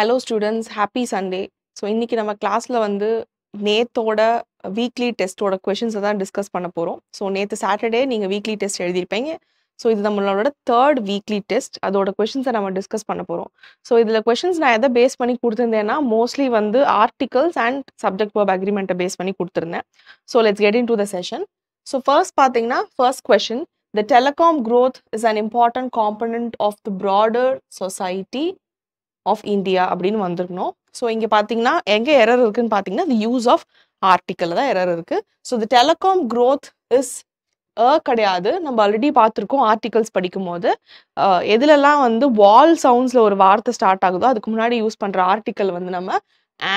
Hello students happy Sunday so இன்றைக்கி நம்ம கிளாஸில் வந்து நேத்தோட வீக்லி டெஸ்ட்டோட கொஷின்ஸை தான் டிஸ்கஸ் பண்ண போகிறோம் ஸோ நேற்று சாட்டர்டே நீங்கள் வீக்லி டெஸ்ட் எழுதியிருப்பீங்க ஸோ இது நம்மளோட தேர்ட் வீக்லி டெஸ்ட் அதோட கொஷின்ஸை நம்ம டிஸ்கஸ் பண்ண போகிறோம் ஸோ இதில் கொஷின்ஸ் நான் எதை பேஸ் பண்ணி கொடுத்துருந்தேன்னா மோஸ்ட்லி வந்து ஆர்டிகல்ஸ் அண்ட் சப்ஜெக்ட் வர்ப் அக்ரிமெண்ட்டை பேஸ் பண்ணி கொடுத்துருந்தேன் so let's get into the session so first பார்த்தீங்கன்னா first question the telecom growth is an important component of the broader society of India அப்படின்னு வந்திருக்கணும் so இங்கே பார்த்தீங்கன்னா எங்கே எரர் இருக்குன்னு பார்த்தீங்கன்னா இந்த யூஸ் ஆஃப் ஆர்டிக்கல் தான் எரர் இருக்குது ஸோ இந்த டெலகாம் க்ரோத் இஸ் கிடையாது நம்ம ஆல்ரெடி பார்த்துருக்கோம் ஆர்டிகல்ஸ் படிக்கும் போது எதுலலாம் வந்து வால் சவுண்ட்ஸில் ஒரு வார்த்தை ஸ்டார்ட் ஆகுதோ அதுக்கு முன்னாடி யூஸ் பண்ணுற ஆர்டிக்கல் வந்து நம்ம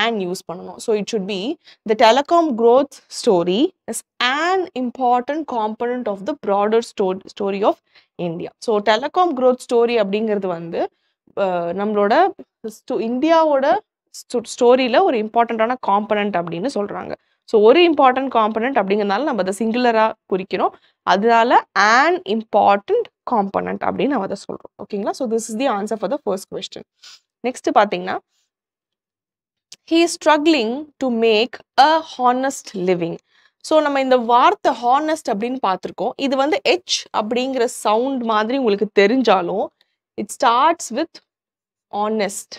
ஆன் யூஸ் பண்ணணும் so it should be the telecom growth story is an important component of the broader sto story of India so telecom growth story அப்படிங்கிறது வந்து நம்மளோட இந்தியாவோட ஸ்டோரியில் ஒரு இம்பார்ட்டண்ட்டான காம்பனண்ட் அப்படின்னு சொல்கிறாங்க ஸோ ஒரு இம்பார்ட்டன்ட் காம்பனண்ட் அப்படிங்கிறதுனால நம்ம அதை சிங்குலராக குறிக்கிறோம் அதனால அன் இம்பார்ட்டன்ட் காம்பனண்ட் அப்படின்னு நம்ம அதை சொல்கிறோம் ஓகேங்களா so this is the answer for the first question next பார்த்தீங்கன்னா he struggling to make a honest living so நம்ம இந்த வார்த்தை ஹானஸ்ட் அப்படின்னு பார்த்துருக்கோம் இது வந்து ஹெச் அப்படிங்கிற சவுண்ட் மாதிரி உங்களுக்கு தெரிஞ்சாலும் it starts with honest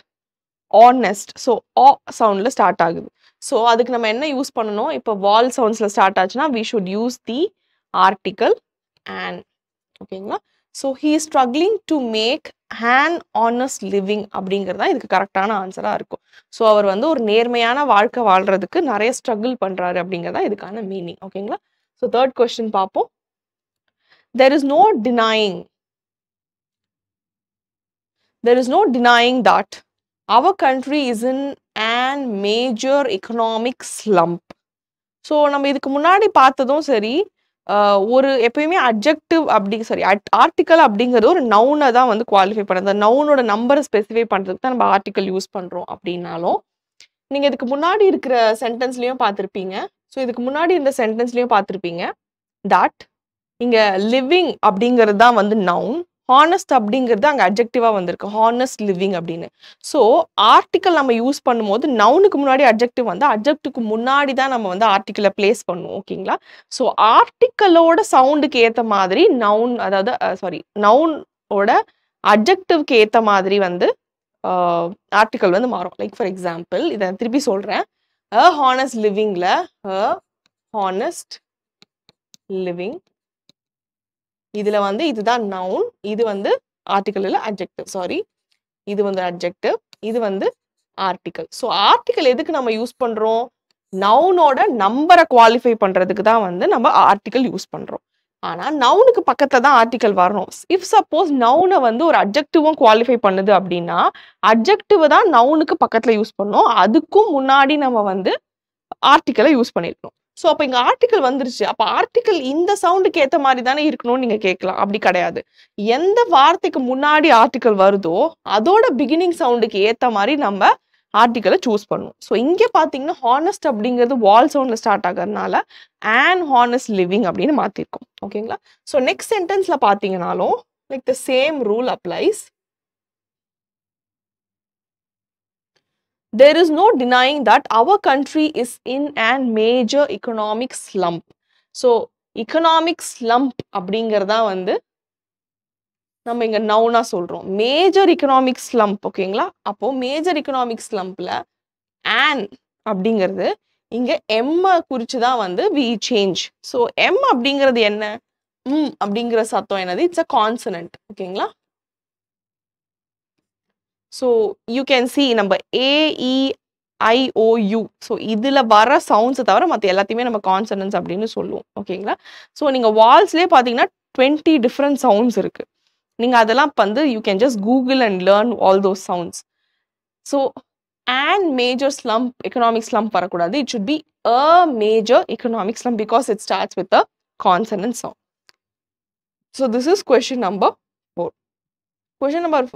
honest so ஆ சவுண்டில் ஸ்டார்ட் ஆகுது ஸோ அதுக்கு நம்ம என்ன யூஸ் பண்ணணும் இப்போ வால் சவுண்ட்ஸில் ஸ்டார்ட் ஆச்சுன்னா we should use the article an ஓகேங்களா so he struggling to make an honest living அப்படிங்கிறது தான் இதுக்கு கரெக்டான ஆன்சராக இருக்கும் ஸோ அவர் வந்து ஒரு நேர்மையான வாழ்க்கை வாழ்றதுக்கு நிறைய ஸ்ட்ரகிள் பண்ணுறாரு அப்படிங்கிறதா இதுக்கான மீனிங் ஓகேங்களா ஸோ தேர்ட் கொஸ்டின் பார்ப்போம் there is no denying there is no denying that our country is in an major economic slump. So நம்ம இதுக்கு முன்னாடி பார்த்ததும் சரி ஒரு எப்பயுமே அப்ஜெக்டிவ் அப்படி சாரி ஆர்டிக்கல் அப்படிங்கிறது ஒரு நவுனை தான் வந்து குவாலிஃபை பண்ணுறது நவுனோட நம்பரை ஸ்பெசிஃபை பண்ணுறதுக்கு தான் நம்ம ஆர்டிக்கல் யூஸ் பண்ணுறோம் அப்படின்னாலும் நீங்கள் இதுக்கு முன்னாடி இருக்கிற சென்டென்ஸ்லேயும் பார்த்துருப்பீங்க ஸோ இதுக்கு முன்னாடி இந்த சென்டென்ஸ்லேயும் பார்த்துருப்பீங்க தட் இங்கே லிவிங் அப்படிங்கிறது தான் வந்து நவுன் ஹானஸ்ட் அப்படிங்கிறது அங்கே அப்ஜெக்டிவாக வந்திருக்கு ஹானஸ்ட் லிவிங் அப்படின்னு ஸோ ஆர்டிக்கல் நம்ம யூஸ் பண்ணும்போது நவுனுக்கு முன்னாடி அப்ஜெக்டிவ் வந்து அப்ஜெக்டுக்கு முன்னாடி தான் நம்ம வந்து ஆர்டிக்கலை பிளேஸ் பண்ணுவோம் ஓகேங்களா ஸோ ஆர்டிக்கலோட சவுண்டுக்கு ஏற்ற மாதிரி நவுன் அதாவது சாரி நவுனோட அப்ஜெக்டிவ்க்கு ஏற்ற மாதிரி வந்து ஆர்டிக்கல் வந்து மாறும் லைக் ஃபார் எக்ஸாம்பிள் இதை திருப்பி சொல்கிறேன் அ ஹானஸ்ட் லிவிங்கில் அ ஹானஸ்ட் லிவிங் இதுல வந்து இதுதான் நவுன் இது வந்து ஆர்டிக்கல் இல்ல அட்ஜெக்டிவ் சாரி இது வந்து அட்ஜெக்டிவ் இது வந்து ஆர்டிக்கல் ஸோ ஆர்டிக்கல் எதுக்கு நம்ம யூஸ் பண்றோம் நவுனோட நம்பரை குவாலிஃபை பண்றதுக்கு தான் வந்து நம்ம ஆர்டிக்கல் யூஸ் பண்றோம் ஆனா நவுனுக்கு பக்கத்துல தான் ஆர்டிக்கல் வரணும் இஃப் சப்போஸ் நவுனை வந்து ஒரு அப்ஜெக்டிவும் குவாலிஃபை பண்ணுது அப்படின்னா அப்ஜெக்டிவ் தான் நவுனுக்கு பக்கத்துல யூஸ் பண்ணோம் அதுக்கும் முன்னாடி நம்ம வந்து ஆர்டிக்கலை யூஸ் பண்ணிருக்கோம் ஸோ அப்போ இங்கே ஆர்டிக்கல் வந்துருச்சு அப்போ ஆர்டிக்கல் இந்த சவுண்டுக்கு ஏற்ற மாதிரி தானே இருக்கணும்னு நீங்கள் கேட்கலாம் அப்படி கிடையாது எந்த வார்த்தைக்கு முன்னாடி ஆர்டிக்கல் வருதோ அதோட பிகினிங் சவுண்டுக்கு ஏற்ற மாதிரி நம்ம ஆர்டிக்கலை சூஸ் பண்ணுவோம் ஸோ இங்கே பார்த்தீங்கன்னா ஹானஸ்ட் அப்படிங்கிறது வால் சவுண்டில் ஸ்டார்ட் ஆகிறதுனால அண்ட் ஹானஸ்ட் லிவிங் அப்படின்னு மாற்றிருக்கோம் ஓகேங்களா ஸோ நெக்ஸ்ட் சென்டென்ஸில் பார்த்தீங்கனாலும் like the same rule applies There is no denying that our country is in a major economic slump. So, economic slump அப்படிங்கிறதா வந்து நம்ம இங்க நவுனா சொல்றோம் மேஜர் எக்கனாமிக் ஸ்லம்ப் ஓகேங்களா அப்போ மேஜர் எக்கனாமிக் ஸ்லம்ப்ல ஆன் அப்படிங்கிறது இங்க எம் குறிச்சுதான் தான் வந்து வி சேஞ்ச் ஸோ எம் அப்படிங்கிறது என்ன ம் அப்படிங்கிற சத்தம் என்னது இட்ஸ் அ கான்சனன்ட் ஓகேங்களா ஸோ யூ கேன் சி நம்ம ஏஇஐஓயு ஸோ இதில் வர சவுண்ட்ஸை தவிர மற்ற எல்லாத்தையுமே நம்ம கான்சனன்ஸ் அப்படின்னு சொல்லுவோம் ஓகேங்களா ஸோ நீங்கள் வால்ஸ்லேயே பார்த்தீங்கன்னா டுவெண்ட்டி டிஃப்ரெண்ட் சவுண்ட்ஸ் இருக்குது நீங்கள் அதெல்லாம் வந்து you can just Google and learn all those sounds so an major slump economic slump வரக்கூடாது it should be a major economic slump because it starts with a consonant sound so this is question number four question number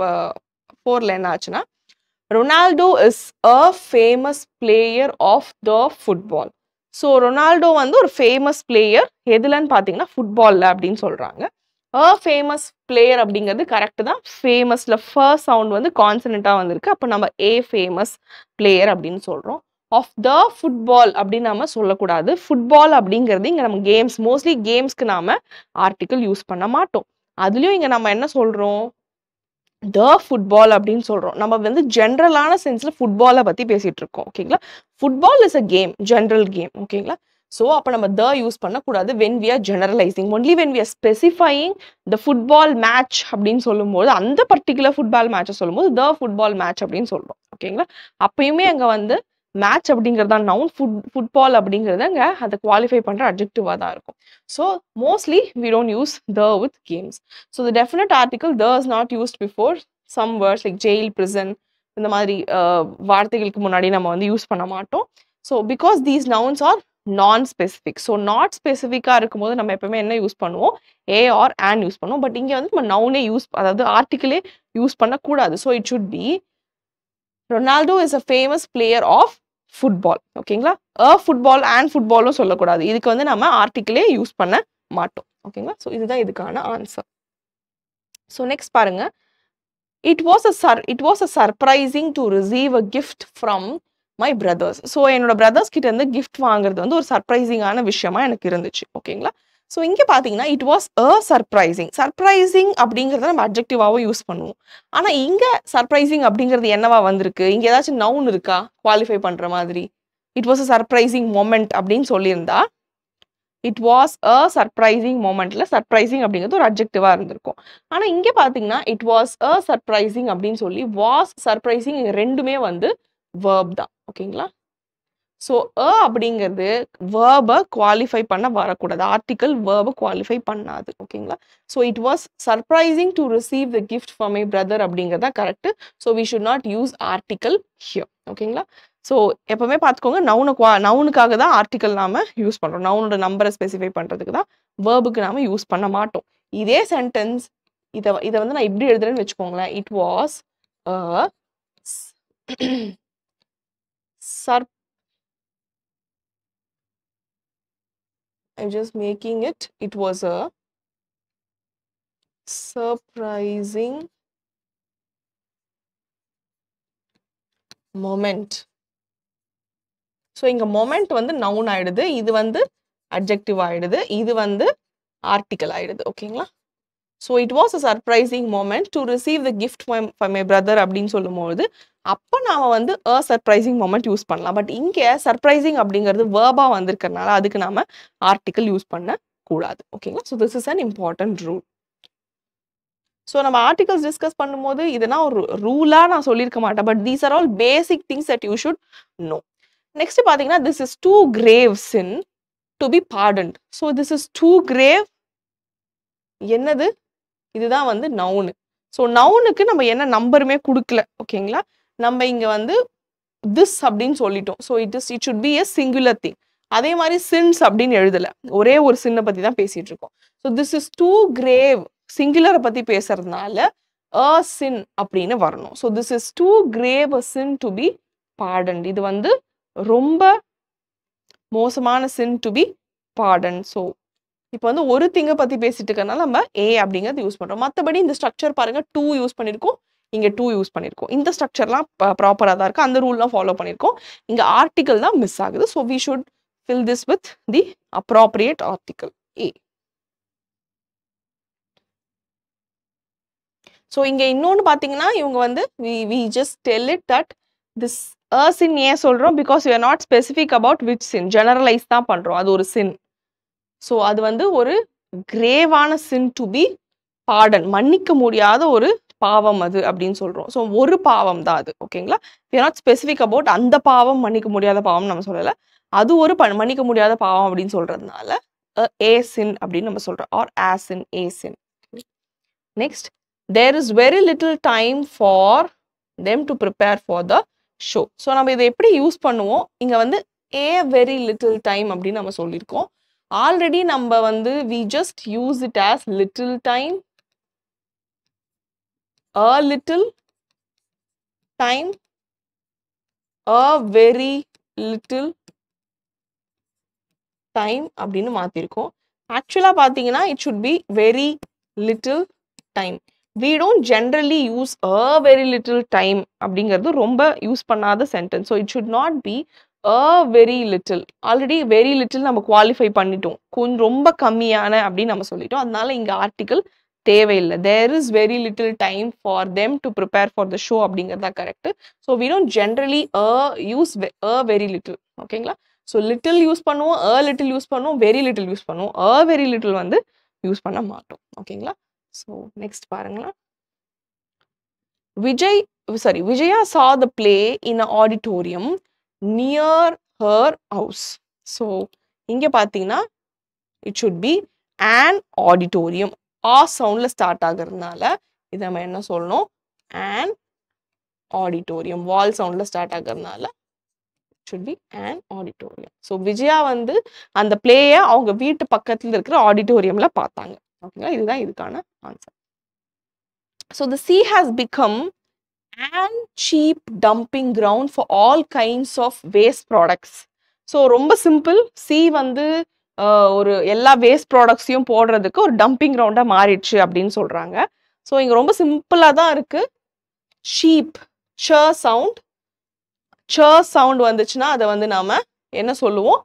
ஃபோரில் என்ன ஆச்சுன்னா Ronaldo is a famous player of the football so Ronaldo வந்து ஒரு famous player எதுலன்னு பார்த்தீங்கன்னா ஃபுட்பாலில் அப்படின்னு சொல்கிறாங்க அ ஃபேமஸ் பிளேயர் அப்படிங்கிறது கரெக்டு தான் ஃபேமஸில் ஃபர்ஸ்ட் சவுண்ட் வந்து கான்சனண்ட்டாக வந்திருக்கு அப்போ நம்ம ஏ ஃபேமஸ் பிளேயர் அப்படின்னு சொல்கிறோம் ஆஃப் த ஃபுட்பால் அப்படின்னு நம்ம சொல்லக்கூடாது ஃபுட்பால் அப்படிங்கிறது இங்கே நம்ம கேம்ஸ் மோஸ்ட்லி கேம்ஸ்க்கு நாம் ஆர்டிக்கல் யூஸ் பண்ண மாட்டோம் அதுலேயும் இங்கே நம்ம என்ன சொல்கிறோம் த ஃபுட்பால் அப்படின்னு சொல்கிறோம் நம்ம வந்து ஜென்ரலான சென்ஸில் ஃபுட்பாலை பற்றி பேசிகிட்டு இருக்கோம் ஓகேங்களா football is a game general game ஓகேங்களா ஸோ அப்போ நம்ம த யூஸ் பண்ணக்கூடாது when we are generalizing only when we are specifying the football match அப்படின்னு சொல்லும்போது அந்த பர்டிகுலர் ஃபுட்பால் மேட்சை சொல்லும்போது த ஃபுட்பால் மேட்ச் அப்படின்னு சொல்கிறோம் ஓகேங்களா அப்பயுமே அங்கே வந்து மேட்ச் அப்படிங்கிறது நவுன் ஃபுட் ஃபுட்பால் அப்படிங்கிறது அங்கே அதை குவாலிஃபை பண்ணுற அப்ஜெக்டிவாக தான் இருக்கும் so mostly we don't use the with games so the definite article the is not used before some words like jail prison இந்த மாதிரி uh, வார்த்தைகளுக்கு முன்னாடி நம்ம வந்து யூஸ் பண்ண மாட்டோம் so because these nouns are non specific so not ஸ்பெசிஃபிக்காக இருக்கும்போது நம்ம எப்பவுமே என்ன யூஸ் பண்ணுவோம் ஏ ஆர் ஆன் யூஸ் பண்ணுவோம் பட் இங்கே வந்து நம்ம நவுனே யூஸ் அதாவது ஆர்டிக்கிளே யூஸ் பண்ணக்கூடாது so it should be Ronaldo is a famous player of football ஓகேங்களா அ ஃபுட்பால் அண்ட் ஃபுட்பாலும் சொல்லக்கூடாது இதுக்கு வந்து நம்ம ஆர்டிக்கிளே யூஸ் பண்ண மாட்டோம் ஓகேங்களா ஸோ இதுதான் இதுக்கான ஆன்சர் ஸோ நெக்ஸ்ட் பாருங்க it was a sur it was a surprising to receive a gift from my brothers so என்னோட பிரதர்ஸ் கிட்ட இருந்து கிஃப்ட் வாங்குறது வந்து ஒரு சர்ப்ரைசிங்கான விஷயமா எனக்கு இருந்துச்சு ஓகேங்களா ஸோ இங்கே பார்த்தீங்கன்னா it was a surprising surprising அப்படிங்கிறத நம்ம அப்ஜெக்டிவாகவும் யூஸ் பண்ணுவோம் ஆனால் இங்கே சர்ப்ரைசிங் அப்படிங்கிறது என்னவா வந்திருக்கு இங்கே ஏதாச்சும் நவுன் இருக்கா குவாலிஃபை பண்ணுற மாதிரி it was a surprising moment அப்படின்னு சொல்லியிருந்தா இட் வாஸ் அ சர்ப்ரைசிங் மோமெண்ட்ல சர்ப்ரைசிங் அப்படிங்கிறது ஒரு அப்ஜெக்டிவா இருந்திருக்கும் ஆனா இங்க பாத்தீங்கன்னா இட் வாஸ் அ சர்ப்ரைசிங் அப்படின்னு சொல்லி வாஸ் சர்ப்ரைசிங் ரெண்டுமே வந்து வேர்ப் தான் ஓகேங்களா ஸோ அ அப்படிங்கிறது வேர்பை குவாலிஃபை பண்ண வரக்கூடாது ஆர்டிக்கல் வேர்பை குவாலிஃபை பண்ணாது ஓகேங்களா so it was surprising to receive the gift for my brother அப்படிங்கிறதா correct so we should not use article here ஓகேங்களா ஸோ எப்பவுமே பார்த்துக்கோங்க நவுனு குவா நவுனுக்காக தான் ஆர்டிக்கல் நாம யூஸ் பண்ணுறோம் நவுனோட நம்பரை ஸ்பெசிஃபை பண்ணுறதுக்கு தான் வேர்புக்கு நாம யூஸ் பண்ண மாட்டோம் இதே சென்டென்ஸ் இதை இதை வந்து நான் இப்படி எழுதுறேன்னு வச்சுக்கோங்களேன் it was surp I'm just making it. It was a surprising moment so இங்கே மொமெண்ட் வந்து நவுன் ஆயிடுது இது வந்து அப்ஜெக்டிவ் ஆயிடுது இது வந்து ஆர்டிக்கல் ஆயிடுது ஓகேங்களா so it was a surprising moment to receive the gift for my brother அப்படின்னு சொல்லும்போது அப்போ நாம் வந்து அ சர்ப்ரைசிங் மொமெண்ட் யூஸ் பண்ணலாம் பட் இங்கே சர்ப்ரைசிங் அப்படிங்கிறது வேர்பாக வந்திருக்கிறதுனால அதுக்கு நாம் ஆர்டிக்கல் யூஸ் பண்ணக்கூடாது ஓகேங்களா so this is an important rule so நம்ம ஆர்டிகல்ஸ் டிஸ்கஸ் பண்ணும்போது இதெல்லாம் ஒரு ரூலாக நான் சொல்லியிருக்க மாட்டேன் but these are all basic things that you should know next பார்த்தீங்கன்னா this is too grave sin to be pardoned so this is too grave என்னது இதுதான் வந்து நவுனு ஸோ நவுனுக்கு நம்ம என்ன நம்பருமே கொடுக்கல ஓகேங்களா நம்ம இங்கே வந்து திஸ் அப்படின்னு சொல்லிட்டோம் so it is it should be a singular thing அதே மாதிரி சின்ஸ் அப்படின்னு எழுதலை ஒரே ஒரு சின்னை பற்றி தான் பேசிகிட்டு இருக்கோம் so this is too grave சிங்குலரை பற்றி பேசுறதுனால அ சின் அப்படின்னு வரணும் so this is too grave a sin to be pardon இது வந்து ரொம்ப மோசமான sin to be pardon so இப்போ வந்து ஒரு திங்கை பற்றி பேசிட்டு இருக்கனால நம்ம ஏ அப்படிங்கிறது யூஸ் பண்ணுறோம் மற்றபடி இந்த ஸ்ட்ரக்சர் பாருங்கள் டூ யூஸ் பண்ணியிருக்கோம் இங்கே டூ யூஸ் பண்ணியிருக்கோம் இந்த ஸ்ட்ரக்சர்லாம் ப்ராப்பராக தான் இருக்குது அந்த ரூல்லாம் ஃபாலோ பண்ணியிருக்கோம் இங்கே ஆர்டிக்கல் தான் மிஸ் ஆகுது so we should fill this with the appropriate article a so இங்கே இன்னொன்று பார்த்தீங்கன்னா இவங்க வந்து we we just tell that this this ஏன் சொல்கிறோம் because we not specific specific about sin generalize தான் பண்ணுறோம் அது ஒரு சின் ஸோ அது வந்து ஒரு கிரேவான சின் டு பி பாடன் மன்னிக்க முடியாத ஒரு பாவம் அது அப்படின்னு சொல்கிறோம் ஸோ ஒரு பாவம் தான் அது ஓகேங்களா வி நாட் ஸ்பெசிஃபிக் அபவுட் அந்த பாவம் மன்னிக்க முடியாத பாவம் நம்ம சொல்லலை அது ஒரு ப மன்னிக்க முடியாத பாவம் அப்படின்னு சொல்கிறதுனால ஏ அப்படின்னு நம்ம சொல்கிறோம் or a sin a sin next there is very little time for them to prepare for the show so நம்ம இதை எப்படி யூஸ் பண்ணுவோம் இங்கே வந்து ஏ வெரி லிட்டில் டைம் அப்படின்னு நம்ம சொல்லியிருக்கோம் ஆல்ரெடி நம்ம வந்து we just use it as little time a little time, a very little time அப்படின்னு மாத்திருக்கோம் ஆக்சுவலாக பார்த்தீங்கன்னா it should be very little time we don't generally use a very little time அப்படிங்கிறது ரொம்ப யூஸ் பண்ணாத sentence so it should not be a very little already very little நம்ம qualify பண்ணிட்டோம் கொஞ்சம் ரொம்ப கம்மியான அப்படின்னு நம்ம சொல்லிட்டோம் அதனால இங்கே article There is very little time for them to prepare for the show. correct. So, we don't generally uh, use a uh, very little. Okay, so, little use a uh, little use pannu, very little use a uh, very little one the use panna maato. Okay, so, next parangla. Vijay, sorry, Vijaya saw the play in an auditorium near her house. So, inge na, it should be an auditorium. ஆ சவுண்டில் start ஆகுறதுனால இதை நம்ம என்ன சொல்லணும் an auditorium vowel சவுண்டில் start ஆகுறதுனால should be an auditorium so Vijaya வந்து அந்த பிளேயை அவங்க வீட்டு பக்கத்தில் இருக்கிற ஆடிட்டோரியமில் பார்த்தாங்க ஓகேங்களா இதுதான் இதுக்கான answer so the sea has become an cheap dumping ground for all kinds of waste products so ரொம்ப சிம்பிள் சி வந்து ஒரு எல்லா வேஸ்ட் ப்ராடக்ட்ஸையும் போடுறதுக்கு ஒரு டம்பிங் ரவுண்டாக மாறிடுச்சு அப்படின்னு சொல்கிறாங்க ஸோ இங்கே ரொம்ப சிம்பிளாக தான் இருக்குது ஷீப் ஷ சவுண்ட் ச சவுண்ட் வந்துச்சுன்னா அதை வந்து நாம் என்ன சொல்லுவோம்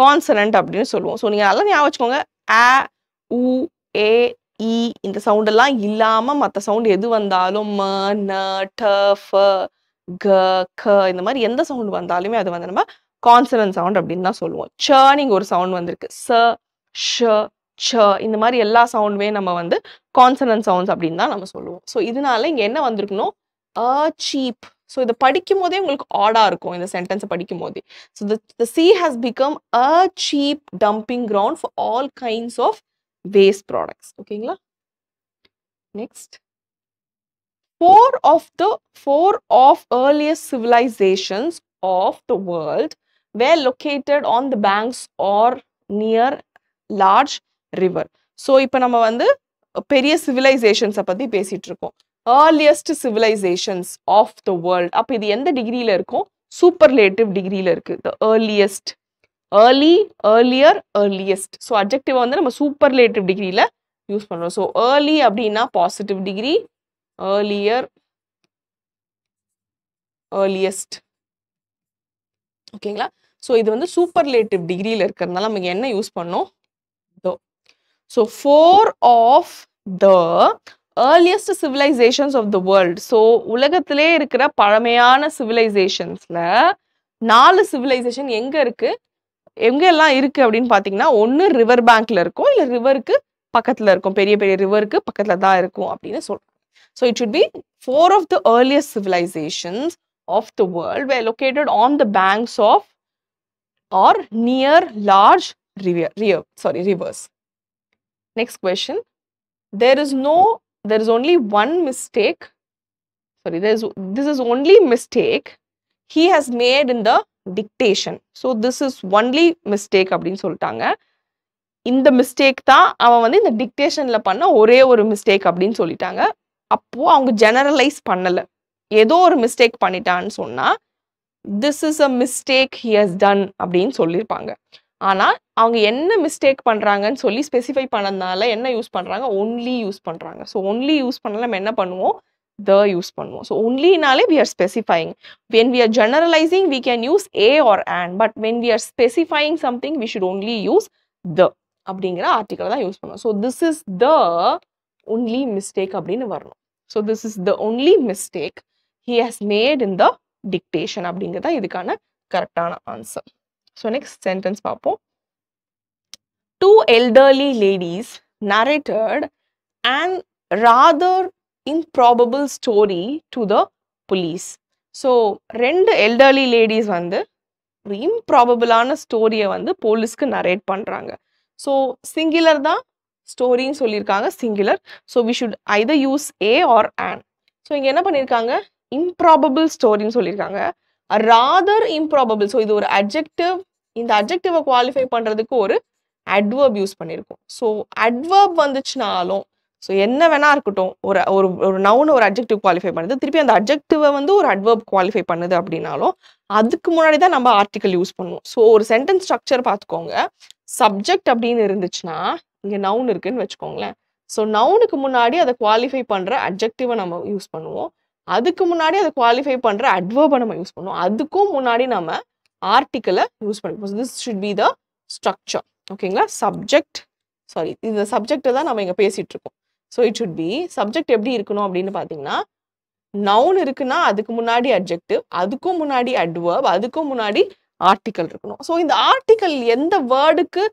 கான்சனண்ட் அப்படின்னு சொல்லுவோம் ஸோ நீங்கள் நல்லா ஞாபகம் வச்சுக்கோங்க ஆ உ ஏ இ இந்த சவுண்டெல்லாம் இல்லாமல் மற்ற சவுண்ட் எது வந்தாலும் ம ந ட ஃப க க இந்த மாதிரி எந்த சவுண்ட் வந்தாலுமே அது வந்து நம்ம கான்சனன் சவுண்ட் அப்படின்னு தான் சொல்லுவோம் சேர்னிங் ஒரு சவுண்ட் வந்திருக்கு ச ஷ ஷ இந்த மாதிரி எல்லா சவுண்டுமே நம்ம வந்து கான்சனன் சவுண்ட்ஸ் அப்படின்னு தான் நம்ம சொல்லுவோம் ஸோ இதனால இங்கே என்ன வந்திருக்கணும் அ சீப் ஸோ இதை படிக்கும் போதே உங்களுக்கு ஆடாக இருக்கும் இந்த சென்டென்ஸை படிக்கும் போதே so the sea has become a cheap dumping ground for all kinds of waste products ஓகேங்களா next four of the four of earliest civilizations of the world were located on the banks or near large river. So இப்போ நம்ம வந்து பெரிய சிவிலைசேஷன்ஸை பற்றி பேசிகிட்டு இருக்கோம் earliest civilizations of the world அப்போ இது எந்த டிகிரியில் இருக்கும் சூப்பர்லேட்டிவ் டிகிரியில் இருக்குது the earliest early earlier earliest so objective வந்து நம்ம சூப்பர்லேட்டிவ் டிகிரியில் யூஸ் பண்ணுறோம் ஸோ ஏர்லி அப்படின்னா பாசிட்டிவ் டிகிரி ஏர்லியர் ஏர்லியஸ்ட் ஓகேங்களா ஸோ இது வந்து சூப்பர் லேட்டிவ் டிகிரியில் இருக்கிறதுனால நம்ம என்ன யூஸ் பண்ணோம் தோ so four of the earliest civilizations of the world so உலகத்திலே இருக்கிற பழமையான சிவிலைசேஷன்ஸில் நாலு சிவிலைசேஷன் எங்கே இருக்குது எங்கெல்லாம் இருக்குது அப்படின்னு பார்த்தீங்கன்னா ஒன்று ரிவர் பேங்க்ல இருக்கும் இல்லை ரிவருக்கு பக்கத்தில் இருக்கும் பெரிய பெரிய ரிவருக்கு பக்கத்தில் தான் இருக்கும் அப்படின்னு சொல்கிறேன் so it should be four of the earliest civilizations of the world were located on the banks of or near large river, river, sorry, rivers. Next question. There is no, there is only one mistake. Sorry, there is, this is only mistake he has made in the dictation. So, this is only mistake அப்படின்னு சொல்லிட்டாங்க இந்த mistake தான் அவன் வந்து இந்த டிக்டேஷனில் பண்ண ஒரே ஒரு மிஸ்டேக் அப்படின்னு சொல்லிட்டாங்க அப்போது அவங்க ஜெனரலைஸ் பண்ணலை ஏதோ ஒரு மிஸ்டேக் பண்ணிட்டான்னு சொன்னா this is a mistake he has done அப்படின்னு சொல்லியிருப்பாங்க ஆனா அவங்க என்ன மிஸ்டேக் பண்றாங்கன்னு சொல்லி ஸ்பெசிஃபை பண்ணதுனால என்ன யூஸ் பண்றாங்க ஒன்லி யூஸ் பண்றாங்க ஸோ ஒன்லி யூஸ் பண்ணல நம்ம என்ன பண்ணுவோம் த யூஸ் பண்ணுவோம் ஸோ ஒன்லினாலே we are specifying when we are generalising we can use a or an but when we are specifying something we should only use the அப்படிங்கிற article தான் use பண்ணுவோம் so this is the only mistake அப்படின்னு வரணும் so this is the only mistake he has made in the dictation அப்படிங்கிறது தான் இதுக்கான கரெக்டான answer so next sentence பார்ப்போம் two elderly ladies narrated and rather improbable story to the police so ரெண்டு elderly ladies வந்து ஒரு இம்ப்ராபபிளான ஸ்டோரியை வந்து போலீஸ்க்கு நரேட் பண்ணுறாங்க ஸோ சிங்கிலர் தான் ஸ்டோரின்னு சொல்லியிருக்காங்க singular so we should either use a or an so இங்கே என்ன பண்ணியிருக்காங்க இம்ப்ராபபிள் ஸ்டோரின்னு சொல்லியிருக்காங்க ராதர் இம்ப்ராபபிள் ஸோ இது ஒரு அட்ஜெக்டிவ் இந்த அட்ஜெக்டிவை குவாலிஃபை பண்ணுறதுக்கு ஒரு அட்வர்ப் யூஸ் பண்ணியிருக்கோம் ஸோ அட்வர்ப் வந்துச்சுனாலும் ஸோ என்ன வேணா இருக்கட்டும் ஒரு ஒரு ஒரு நவுன் ஒரு அப்ஜெக்டிவ் குவாலிஃபை பண்ணுது திருப்பி அந்த அப்ஜெக்டிவை வந்து ஒரு அட்வர்ப் குவாலிஃபை பண்ணுது அப்படின்னாலும் அதுக்கு முன்னாடி தான் நம்ம ஆர்டிக்கல் யூஸ் பண்ணுவோம் ஸோ ஒரு சென்டென்ஸ் ஸ்ட்ரக்சர் பார்த்துக்கோங்க சப்ஜெக்ட் அப்படின்னு இருந்துச்சுன்னா இங்கே நவுன் இருக்குன்னு வச்சுக்கோங்களேன் ஸோ நவுனுக்கு முன்னாடி அதை குவாலிஃபை பண்ணுற அட்ஜெக்டிவை நம்ம யூஸ் பண்ணுவோம் அதுக்கு முன்னாடி அதை குவாலிஃபை பண்ணுற அட்வர்பை நம்ம யூஸ் பண்ணுவோம் அதுக்கும் முன்னாடி நம்ம ஆர்டிக்கலை யூஸ் பண்ணுவோம் this should be the structure ஓகேங்களா சப்ஜெக்ட் சாரி இந்த சப்ஜெக்டை தான் நம்ம இங்கே பேசிகிட்டு இருக்கோம் so it should be subject எப்படி இருக்கணும் அப்படின்னு பார்த்தீங்கன்னா நவுன் இருக்குன்னா அதுக்கு முன்னாடி அப்ஜெக்டிவ் அதுக்கும் முன்னாடி அட்வர்ப் அதுக்கும் முன்னாடி ஆர்டிக்கல் இருக்கணும் ஸோ இந்த ஆர்டிக்கல் எந்த வேர்டுக்கு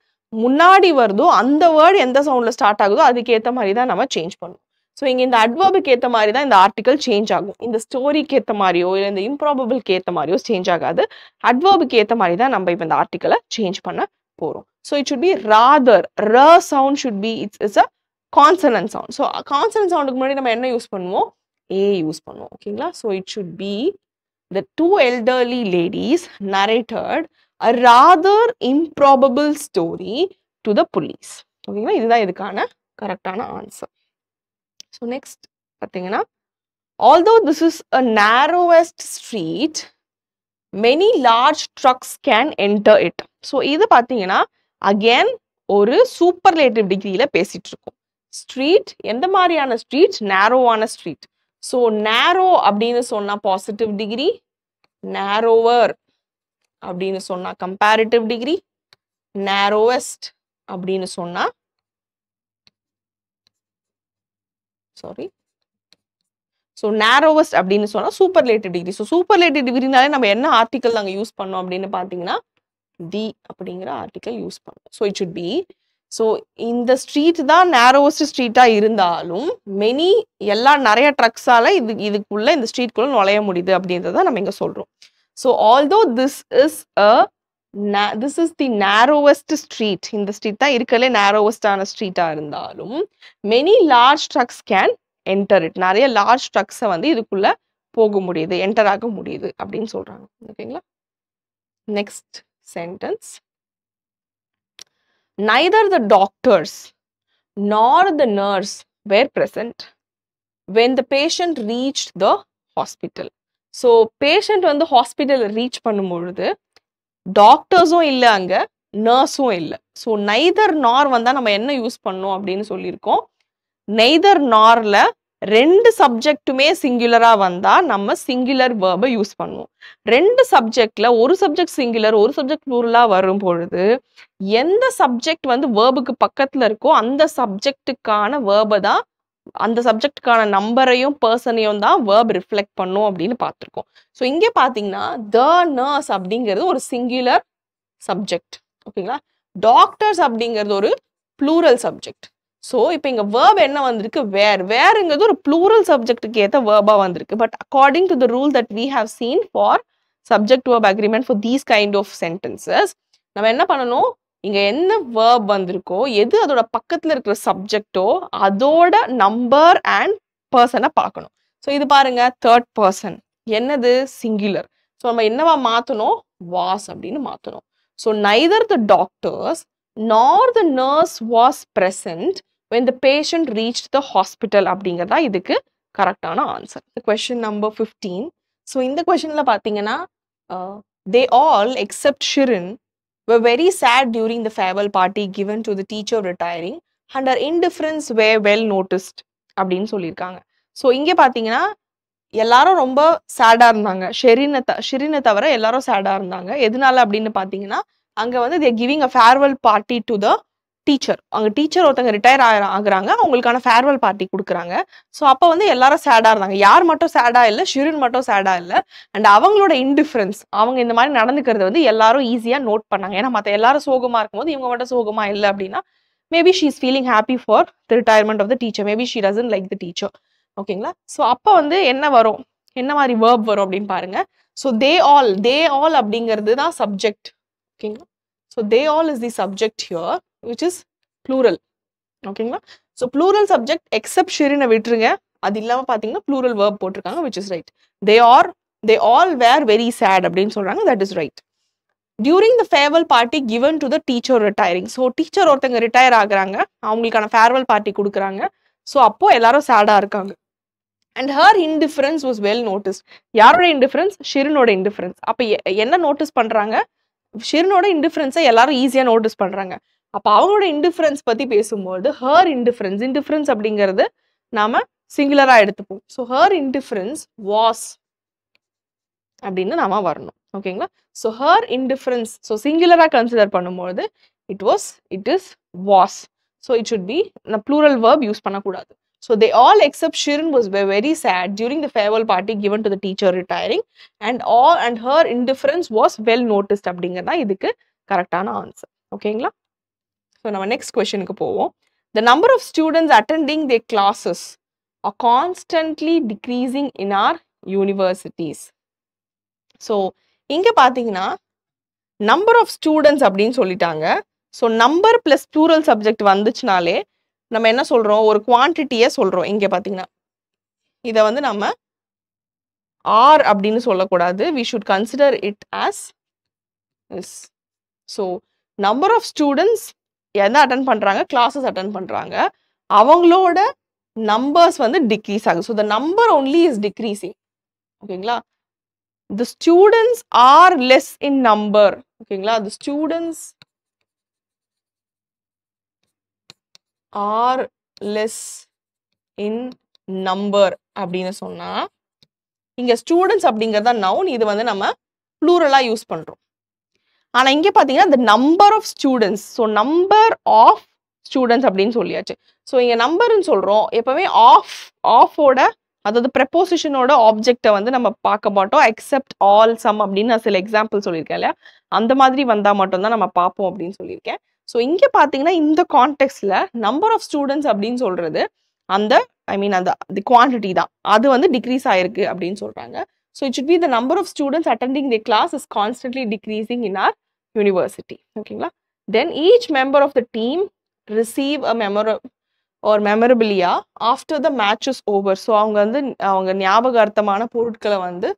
முன்னாடி வருதோ அந்த வேர்டு எந்த சவுண்டில் ஸ்டார்ட் ஆகுதோ அதுக்கேற்ற மாதிரி தான் நம்ம சேஞ்ச் பண்ணுவோம் ஸோ இங்கே இந்த அட்வர்புக்கு ஏற்ற மாதிரி தான் இந்த ஆர்டிக்கல் சேஞ்ச் ஆகும் இந்த ஸ்டோரிக்கு ஏற்ற மாதிரியோ இல்லை இந்த இம்ப்ராபபிள்க்கு ஏற்ற மாதிரியோ சேஞ்ச் ஆகாது அட்வர்புக்கு ஏற்ற மாதிரி தான் நம்ம இப்போ இந்த ஆர்டிக்கலை சேஞ்ச் பண்ண போகிறோம் so it should be rather r sound should be it's is a consonant sound so consonant சவுண்டுக்கு முன்னாடி நம்ம என்ன யூஸ் பண்ணுவோம் ஏ யூஸ் பண்ணுவோம் ஓகேங்களா so it should be the two elderly ladies narrated a rather improbable story to the police ஓகேங்களா இதுதான் இதுக்கான கரெக்டான ஆன்சர் ஸோ நெக்ஸ்ட் பார்த்தீங்கன்னா although this is a narrowest street many large trucks can enter it so இது பார்த்தீங்கன்னா again ஒரு superlative டிகிரியில் பேசிகிட்டு இருக்கோம் ஸ்ட்ரீட் எந்த மாதிரியான ஸ்ட்ரீட் நேரோவான ஸ்ட்ரீட் ஸோ நேரோ அப்படின்னு சொன்னால் பாசிட்டிவ் டிகிரி நேரோவர் அப்படின்னு சொன்னால் கம்பேரிட்டிவ் டிகிரி நேரோவெஸ்ட் அப்படின்னு சொன்னால் சாரி ஸோ நேரோவஸ்ட் அப்படின்னு சொன்னால் சூப்பர்லேட்டிவ் டிகிரி ஸோ சூப்பர்லேட்டிவ் டிகிரினாலே நம்ம என்ன ஆர்டிக்கல் நாங்கள் யூஸ் பண்ணோம் அப்படின்னு பார்த்தீங்கன்னா தி அப்படிங்கிற ஆர்டிக்கல் யூஸ் பண்ணோம் so it should be so இந்த ஸ்ட்ரீட் தான் நேரோவஸ்ட் ஸ்ட்ரீட்டாக இருந்தாலும் மெனி எல்லா நிறைய ட்ரக்ஸால் இது இதுக்குள்ளே இந்த ஸ்ட்ரீட்குள்ளே நுழைய முடியுது அப்படின்றத நம்ம இங்கே சொல்கிறோம் so although this is a this is the narrowest street இந்த ஸ்ட்ரீட் தான் இருக்கலே நேரோவஸ்டான ஸ்ட்ரீட்டாக இருந்தாலும் many large trucks can enter it நிறைய லார்ஜ் ட்ரக்ஸை வந்து இதுக்குள்ளே போக முடியுது என்டர் ஆக முடியுது அப்படின்னு சொல்கிறாங்க ஓகேங்களா next sentence neither the doctors nor the nurse were present when the patient reach the hospital so patient வந்து ஹாஸ்பிட்டல் ரீச் பண்ணும் பொழுது டாக்டர்ஸும் இல்லை அங்கே நர்ஸும் இல்லை ஸோ நைதர் நார் வந்தால் நம்ம என்ன யூஸ் பண்ணோம் அப்படின்னு சொல்லியிருக்கோம் நெய்தர் நாரில் ரெண்டு சப்ஜெக்ட்டுமே சிங்குலராக வந்தால் நம்ம சிங்குலர் வேர்பை யூஸ் பண்ணுவோம் ரெண்டு சப்ஜெக்டில் ஒரு சப்ஜெக்ட் சிங்குலர் ஒரு சப்ஜெக்ட் ப்ளூரலாக வரும் பொழுது எந்த சப்ஜெக்ட் வந்து வேர்புக்கு பக்கத்தில் இருக்கோ அந்த சப்ஜெக்டுக்கான வேர்பை தான் அந்த சப்ஜெக்டுக்கான நம்பரையும் பர்சனையும் தான் வேர்ப் ரிஃப்ளெக்ட் பண்ணும் அப்படின்னு பார்த்துருக்கோம் ஸோ இங்கே பார்த்தீங்கன்னா த நர்ஸ் அப்படிங்கிறது ஒரு சிங்குலர் சப்ஜெக்ட் ஓகேங்களா டாக்டர்ஸ் அப்படிங்கிறது ஒரு ப்ளூரல் சப்ஜெக்ட் ஸோ இப்போ இங்கே வேர்ப் என்ன வந்திருக்கு வேர் வேர்ங்கிறது ஒரு ப்ளூரல் சப்ஜெக்ட்டுக்கு ஏற்ற வேர்பாக வந்திருக்கு but according to the rule that we have seen for subject verb agreement for these kind of sentences நம்ம என்ன பண்ணணும் இங்கே என்ன வேர்ப் வந்திருக்கோ எது அதோட பக்கத்தில் இருக்கிற சப்ஜெக்டோ அதோட நம்பர் அண்ட் பர்சனை பார்க்கணும் ஸோ இது பாருங்க தேர்ட் பர்சன் என்னது சிங்குலர் ஸோ நம்ம என்னவா மாற்றணும் வாஸ் அப்படின்னு மாற்றணும் so neither the doctors nor the nurse was present when the patient reach the hospital அப்படிங்கிறதா இதுக்கு கரெக்டான answer question number fifteen so இந்த கொஷனில் பார்த்தீங்கன்னா they all except Shirin were very sad during the farewell party given to the teacher retiring and her indifference were well noticed அப்படின்னு சொல்லியிருக்காங்க so இங்கே பார்த்தீங்கன்னா எல்லாரும் ரொம்ப சேடாக இருந்தாங்க ஷெரீனை த ஷெரினை தவிர எல்லாரும் சேடாக இருந்தாங்க எதனால அப்படின்னு பார்த்தீங்கன்னா அங்கே வந்து they giving a farewell party to the teacher அவங்க டீச்சர் ஒருத்தங்க ரிட்டையர் ஆகுறாங்க அவங்களுக்கான ஃபேர்வெல் பார்ட்டி கொடுக்குறாங்க ஸோ அப்போ வந்து எல்லாரும் சேடாக இருந்தாங்க யார் மட்டும் சேடாக இல்லை ஷிரின் மட்டும் சேடாக இல்லை அண்ட் அவங்களோட இன்டிஃபரன்ஸ் அவங்க இந்த மாதிரி நடந்துக்கிறது வந்து எல்லாரும் ஈஸியாக நோட் பண்ணாங்க ஏன்னா மற்ற எல்லாரும் சோகமாக இருக்கும்போது இவங்க மட்டும் சோகமாக இல்லை அப்படின்னா maybe she is feeling happy for the retirement of the teacher maybe she doesn't like the teacher ஓகேங்களா ஸோ அப்போ வந்து என்ன வரும் என்ன மாதிரி வேர்ப் வரும் அப்படின்னு பாருங்க so they all they all அப்படிங்கிறது தான் சப்ஜெக்ட் ஓகேங்களா so they all is the subject here which is plural ஓகேங்களா ஸோ ப்ளூரல் சப்ஜெக்ட் எக்ஸப்ட் ஷெரினை விட்டுருங்க அது இல்லாமல் பார்த்தீங்கன்னா ப்ளூரல் வேர்ப் போட்டிருக்காங்க which is right they are they all were very sad அப்படின்னு சொல்கிறாங்க that is right during the farewell party given to the teacher retiring so teacher ஒருத்தங்க ரிட்டையர் ஆகுறாங்க அவங்களுக்கான ஃபேர்வெல் பார்ட்டி கொடுக்குறாங்க ஸோ அப்போது எல்லாரும் சேடாக இருக்காங்க and her indifference was well notice யாரோட இன்டிஃபரன்ஸ் ஷிரினோட இன்டிஃபரன்ஸ் அப்போ என்ன நோட்டீஸ் பண்ணுறாங்க ஷிரினோட இன்டிஃபரன்ஸை எல்லாரும் ஈஸியாக நோட்டீஸ் பண்ணுறாங்க அப்போ அவங்களோட இன்டிஃபரன்ஸ் பற்றி பேசும்போது ஹர் இன்டிஃபரன்ஸ் இன்டிஃபரன்ஸ் அப்படிங்கிறது நாம் சிங்குலராக எடுத்துப்போம் ஸோ ஹர் இன்டிஃபரன்ஸ் வாஸ் அப்படின்னு நாம வரணும் ஓகேங்களா ஸோ ஹர் இன்டிஃபரன்ஸ் ஸோ சிங்குலராக கன்சிடர் பண்ணும்போது it was it is was so it should be நான் ப்ளூரல் வேர்ப் யூஸ் பண்ணக்கூடாது so they all except Shirin was very sad during the farewell party given to the teacher retiring and all and her indifference was well noticed அப்படிங்கிறதா இதுக்கு கரெக்டான answer ஓகேங்களா so நம்ம next கொஷனுக்கு போவோம் the number of students attending they classes are constantly decreasing in our universities so இங்கே பார்த்தீங்கன்னா number of students அப்படின்னு சொல்லிட்டாங்க so number plus plural subject வந்துச்சுனாலே நம்ம என்ன சொல்கிறோம் ஒரு குவான்டிட்டியை சொல்கிறோம் இங்கே பார்த்தீங்கன்னா இதை வந்து நம்ம ஆர் அப்படின்னு சொல்லக்கூடாது we should consider it as is so number of students எதை அட்டன் பண்ணுறாங்க கிளாஸஸ் அட்டன் பண்ணுறாங்க அவங்களோட நம்பர்ஸ் வந்து டிக்ரீஸ் ஆகுது so the number only is decreasing ஓகேங்களா the students are less in number ஓகேங்களா the students are less in number அப்படின்னு சொன்னால் இங்கே ஸ்டூடெண்ட்ஸ் அப்படிங்கிறதா நவுன் இது வந்து நம்ம ப்ளூரலாக யூஸ் பண்ணுறோம் ஆனா இங்க பாத்தீங்கன்னா இந்த number of students so number of students அப்படின்னு சொல்லியாச்சு ஸோ இங்க நம்பர்னு சொல்றோம் எப்பவுமே ஆஃப் ஆஃபோட அதாவது ப்ரெப்போசிஷனோட ஆப்ஜெக்டை வந்து நம்ம பார்க்க மாட்டோம் எக்ஸப்ட் ஆல் சம் அப்படின்னு நான் சில எக்ஸாம்பிள் சொல்லியிருக்கேன் இல்லையா அந்த மாதிரி வந்தால் மட்டும்தான் நம்ம பார்ப்போம் அப்படின்னு சொல்லியிருக்கேன் ஸோ இங்கே பார்த்தீங்கன்னா இந்த கான்டெக்ட்ல நம்பர் ஆஃப் ஸ்டூடெண்ட்ஸ் அப்படின்னு சொல்றது அந்த ஐ மீன் அந்த குவான்டிட்டி தான் அது வந்து டிக்ரீஸ் ஆயிருக்கு அப்படின்னு சொல்றாங்க So it should be the number of students attending the class is constantly decreasing in our university. ஓகேங்களா then each member of the team receive a மெமர ஒரு memorabilia after the matches over so அவங்க வந்து அவங்க ஞாபகார்த்தமான பொருட்களை வந்து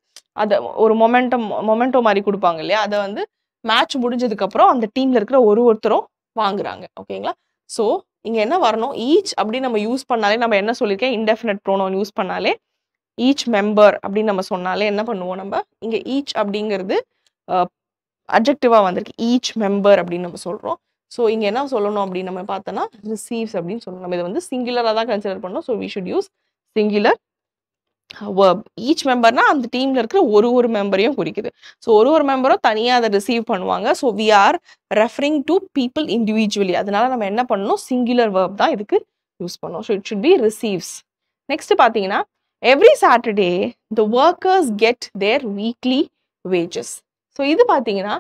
அதை ஒரு மொமெண்டம் மொமெண்டோ மாதிரி கொடுப்பாங்க இல்லையா அதை வந்து மேட்ச் முடிஞ்சதுக்கப்புறம் அந்த டீமில் இருக்கிற ஒரு ஒருத்தரும் வாங்குறாங்க ஓகேங்களா ஸோ இங்கே என்ன வரணும் ஈச் அப்படி நம்ம யூஸ் பண்ணாலே நம்ம என்ன சொல்லியிருக்கேன் இன்டெஃபினட் ப்ரோனோன் யூஸ் பண்ணாலே ஈச் மெம்பர் அப்படின்னு நம்ம சொன்னாலே என்ன பண்ணுவோம் நம்ம இங்கே ஈச் அப்படிங்கிறது அப்ஜெக்டிவாக வந்திருக்கு ஈச் மெம்பர் அப்படின்னு நம்ம சொல்கிறோம் ஸோ இங்கே என்ன சொல்லணும் அப்படின்னு நம்ம பார்த்தோன்னா ரிசீவ்ஸ் அப்படின்னு சொல்லணும் நம்ம இதை வந்து சிங்குலராக தான் கன்சிடர் பண்ணோம் so we should use singular verb each மெம்பர்னா அந்த டீம்ல இருக்கிற ஒரு ஒரு மெம்பரையும் குறிக்குது ஸோ ஒரு ஒரு மெம்பரும் தனியாக அதை ரிசீவ் பண்ணுவாங்க so we are referring to people individually அதனால நம்ம என்ன பண்ணணும் சிங்குலர் வேர்ப் தான் இதுக்கு யூஸ் பண்ணோம் so it should be receives next பார்த்தீங்கன்னா every Saturday, the workers get their weekly wages. So, இது பார்த்தீங்கன்னா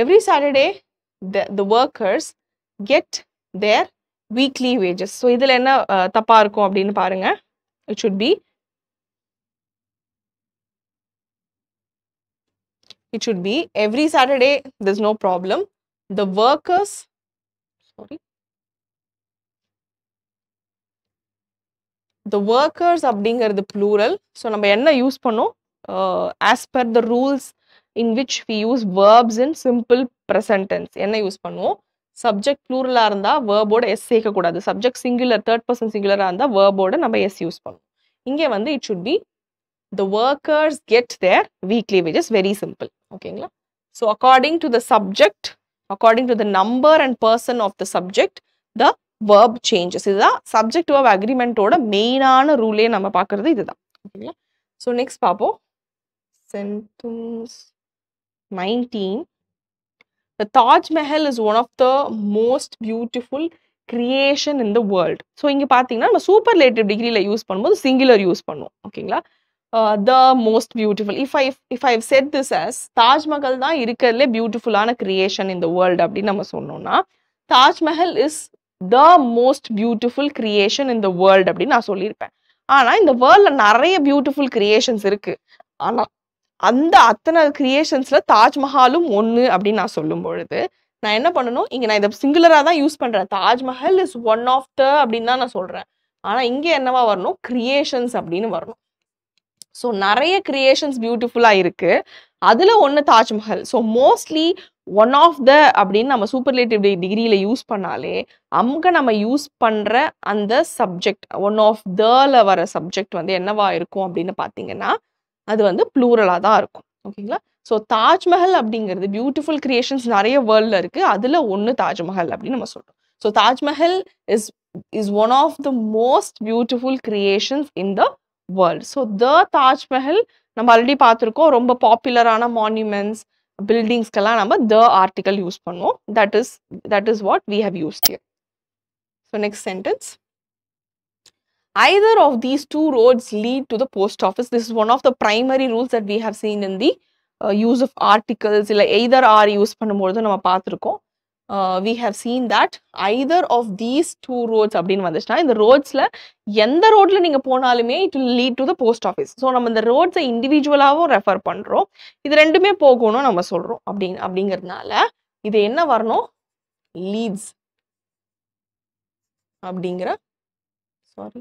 every Saturday, the, the workers get their weekly wages. So, இதில் என்ன தப்பா இருக்கும் அப்படின்னு பாருங்க. It should be It should be every Saturday, there's no problem. The workers the workers அப்படிங்கிறது plural so நம்ம என்ன யூஸ் பண்ணோம் as per the rules in which we use verbs in simple present tense என்ன யூஸ் பண்ணுவோம் subject ப்ளூரலாக இருந்தால் வேர்போட s சேர்க்கக்கூடாது சப்ஜெக்ட் சிங்குலர் தேர்ட் பர்சன் சிங்குலராக இருந்தால் வேர்போட நம்ம எஸ் யூஸ் பண்ணுவோம் இங்கே வந்து it should be the workers get their weekly which is very simple ஓகேங்களா so according to the subject according to the number and person of the subject the verb changes இதுதான் subject verb அக்ரிமெண்ட்டோட மெயினான ரூலே நம்ம பார்க்குறது இதுதான் ஓகேங்களா so next பார்ப்போம் sentence nineteen the Taj Mahal is one of the most beautiful creation in the world so இங்கே பார்த்தீங்கன்னா நம்ம சூப்பர் லேட்டிவ் டிகிரியில் யூஸ் பண்ணும்போது சிங்கிலர் யூஸ் பண்ணுவோம் ஓகேங்களா the most beautiful if I if I said this as Taj Mahal தான் இருக்கிறதுல பியூட்டிஃபுல்லான கிரியேஷன் இந்த வேர்ல்டு அப்படின்னு நம்ம சொன்னோம்னா Taj Mahal is the most beautiful creation in the world அப்படின்னு நான் சொல்லியிருப்பேன் ஆனால் இந்த வேர்ல்டில் நிறைய பியூட்டிஃபுல் கிரியேஷன்ஸ் இருக்குது ஆனால் அந்த அத்தனை கிரியேஷன்ஸில் தாஜ்மஹாலும் ஒன்று அப்படின்னு நான் சொல்லும் பொழுது நான் என்ன பண்ணணும் இங்கே நான் இதை சிங்குலராக தான் யூஸ் பண்ணுறேன் Taj Mahal is one of the அப்படின்னு தான் நான் சொல்கிறேன் ஆனால் இங்கே என்னவா வரணும் கிரியேஷன்ஸ் அப்படின்னு வரணும் ஸோ நிறைய கிரியேஷன்ஸ் பியூட்டிஃபுல்லாக இருக்குது அதில் ஒன்று Taj Mahal so mostly one of the அப்படின்னு நம்ம சூப்பர்லேட்டிவ் டிகிரியில் யூஸ் பண்ணாலே அங்கே நம்ம யூஸ் பண்ணுற அந்த சப்ஜெக்ட் ஒன் ஆஃப் தல வர சப்ஜெக்ட் வந்து என்னவா இருக்கும் அப்படின்னு பார்த்தீங்கன்னா அது வந்து ப்ளூரலாக தான் இருக்கும் ஓகேங்களா ஸோ தாஜ்மஹல் அப்படிங்கிறது பியூட்டிஃபுல் கிரியேஷன்ஸ் நிறைய வேர்ல்டில் இருக்குது அதில் ஒன்று தாஜ்மஹல் அப்படின்னு நம்ம சொல்கிறோம் so Taj Mahal is is one of the most beautiful creations in the world so the Taj Mahal நம்ம ஆல்ரெடி பார்த்துருக்கோம் ரொம்ப பாப்புலரான மான்யூமெண்ட்ஸ் பில்டிங்ஸ்க்கெல்லாம் நம்ம த ஆர்டிக்கல் யூஸ் பண்ணுவோம் that is that is what we have used here so next sentence either of these two roads lead to the post office. This is one of the primary rules that we have seen in the uh, use of articles. இல்லை either or use பண்ணும்போது நம்ம பார்த்துருக்கோம் we have seen that either of these two roads அப்படின்னு வந்துச்சுன்னா இந்த ரோட்ஸில் எந்த ரோட்டில் நீங்கள் போனாலுமே it will lead to the post office so நம்ம இந்த ரோட்ஸை இண்டிவிஜுவலாகவும் ரெஃபர் பண்ணுறோம் இது ரெண்டுமே போகணும் நம்ம சொல்கிறோம் அப்படின்னு அப்படிங்கிறதுனால இது என்ன வரணும் லீட்ஸ் அப்படிங்கிற sorry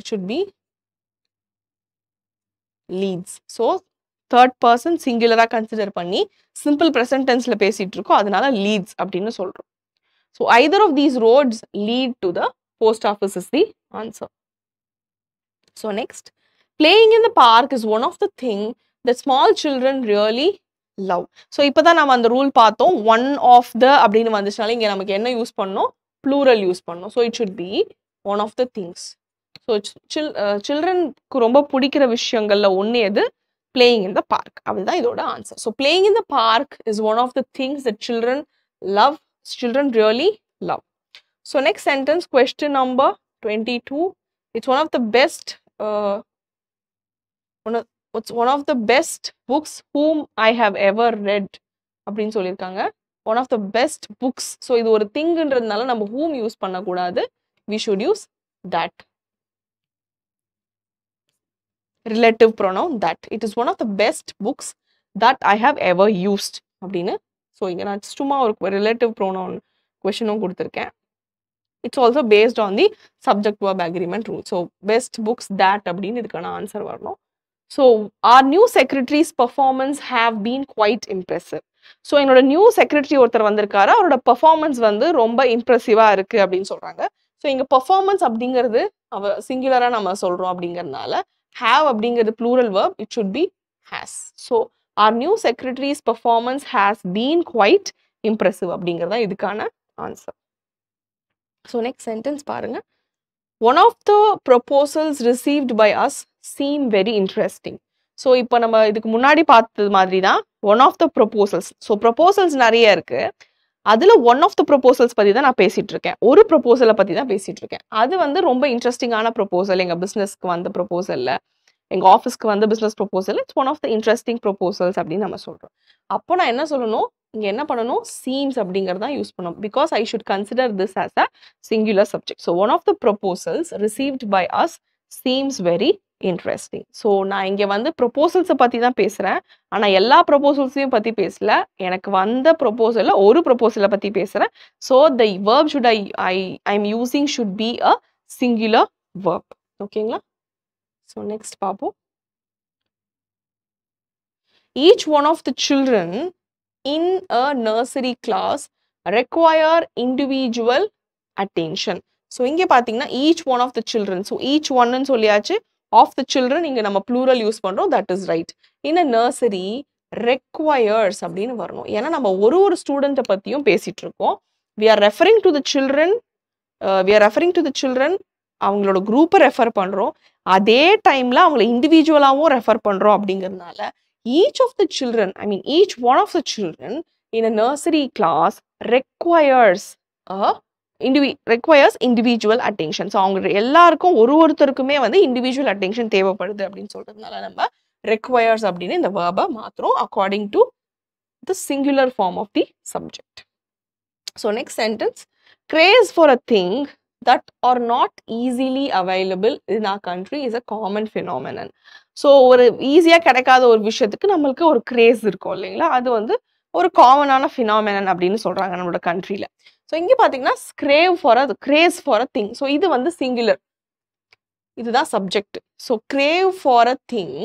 it should be leads so third person சிங்குலராக கன்சிடர் பண்ணி சிம்பிள் ப்ரெசன்ட் பேசிட்டு பேசிகிட்டு இருக்கோம் அதனால லீட்ஸ் அப்படின்னு சொல்கிறோம் so either of these roads lead to the post office is the answer so next playing in the park is one of the thing the small children really love so இப்போ தான் நம்ம அந்த rule பார்த்தோம் one of the அப்படின்னு வந்துச்சுனால இங்கே நமக்கு என்ன use பண்ணோம் ப்ளூரல் யூஸ் பண்ணோம் so it should be one of the things so சில் சில்ட்ரனுக்கு ரொம்ப பிடிக்கிற விஷயங்களில் ஒன்று எது பிளேயிங் இன் த பார்க் அதுதான் இதோட answer so playing in the park is one of the things that children love children really love so next sentence question number twenty two it's one of the best it's one of the best books whom I have ever read அப்படின்னு சொல்லியிருக்காங்க one of the best books so இது ஒரு திங்குன்றதுனால நம்ம whom use பண்ணக்கூடாது we should use that relative pronoun that it is one of the best books that I have ever used அப்படின்னு so இங்கே நான் சும்மா ஒரு ரிலேட்டிவ் ப்ரோனவுன் கொஷனும் கொடுத்துருக்கேன் it's also based on the subject of agreement rule so best books that அப்படின்னு இதுக்கான answer வரணும் so our new secretaries performance have been quite impressive so என்னோட நியூ செக்ரட்டரி ஒருத்தர் வந்திருக்காரு அவரோட பர்ஃபார்மன்ஸ் வந்து ரொம்ப இம்ப்ரெசிவாக இருக்குது அப்படின்னு சொல்கிறாங்க ஸோ இங்கே பர்ஃபார்மன்ஸ் அப்படிங்கிறது அவ சிங்குலராக நம்ம சொல்கிறோம் அப்படிங்கிறதுனால ஹாவ் அப்படிங்கிறது plural verb it should be has so our new secretaries performance has been quite impressive அப்படிங்கிறதா இதுக்கான ஆன்சர் ஸோ நெக்ஸ்ட் சென்டென்ஸ் பாருங்க one of the proposals received by us seem very interesting so இப்போ நம்ம இதுக்கு முன்னாடி பார்த்தது மாதிரி தான் one of the proposals so proposals நிறைய இருக்குது அதில் ஒன் ஆஃப் த ப்ரொபோசல்ஸ் பற்றி தான் நான் பேசிகிட்டு இருக்கேன் ஒரு ப்ரொபோசலை பற்றி தான் பேசிகிட்டு இருக்கேன் அது வந்து ரொம்ப இன்ட்ரெஸ்டிங்கான ப்ரொபோசல் எங்கள் பிஸ்னஸ்க்கு வந்த ப்ரொபோசலில் எங்கள் ஆஃபீஸ்க்கு வந்த business proposal it's one of the interesting proposals அப்படின்னு நம்ம சொல்கிறோம் அப்போ நான் என்ன சொல்லணும் இங்கே என்ன பண்ணணும் சீம்ஸ் அப்படிங்கிறதா யூஸ் பண்ணணும் because I should consider this as a singular subject so one of the proposals received by us seems very interesting so நான் இங்கே வந்து ப்ரொபோசல்ஸை பற்றி தான் பேசுகிறேன் ஆனால் எல்லா ப்ரொபோசல்ஸையும் பற்றி பேசல எனக்கு வந்த ப்ரொபோசலில் ஒரு ப்ரொபோசலை பற்றி பேசுகிறேன் so the verb should I I I am using should be a singular verb ஓகேங்களா ஸோ நெக்ஸ்ட் பார்ப்போம் each one of the children in a nursery class require individual attention so இங்கே பார்த்தீங்கன்னா each one of the children so each ஒன்னு சொல்லியாச்சு of the children இங்கே நம்ம plural use பண்ணுறோம் that is right in nursery requires அப்படின்னு வரணும் ஏன்னா நம்ம ஒரு ஒரு ஸ்டூடெண்ட்டை பற்றியும் பேசிகிட்டு இருக்கோம் we are referring to the children we are referring to the children அவங்களோட குரூப்பை ரெஃபர் பண்ணுறோம் அதே டைமில் அவங்கள இண்டிவிஜுவலாகவும் ரெஃபர் பண்ணுறோம் அப்படிங்கிறதுனால each of the children I mean each one of the children in a nursery class requires a இண்டிவி requires individual attention so அவங்க எல்லாருக்கும் ஒரு ஒருத்தருக்குமே வந்து இண்டிவிஜுவல் அட்டென்ஷன் தேவைப்படுது அப்படின்னு சொல்றதுனால நம்ம ரெக்வயர்ஸ் அப்படின்னு இந்த வேர்பை மாத்திரம் according to the singular form of the subject so next sentence craze for a thing that are not easily available in our country is a common phenomenon so ஒரு ஈஸியாக கிடைக்காத ஒரு விஷயத்துக்கு நம்மளுக்கு ஒரு கிரேஸ் இருக்கும் இல்லைங்களா அது வந்து ஒரு காமனான ஃபினாமினன் அப்படின்னு சொல்கிறாங்க நம்மளோட கண்ட்ரியில் ஸோ இங்கே பார்த்தீங்கன்னா ஸ்க்ரேவ் ஃபார் அது craze for a thing so இது வந்து சிங்குலர் இதுதான் subject so crave for a thing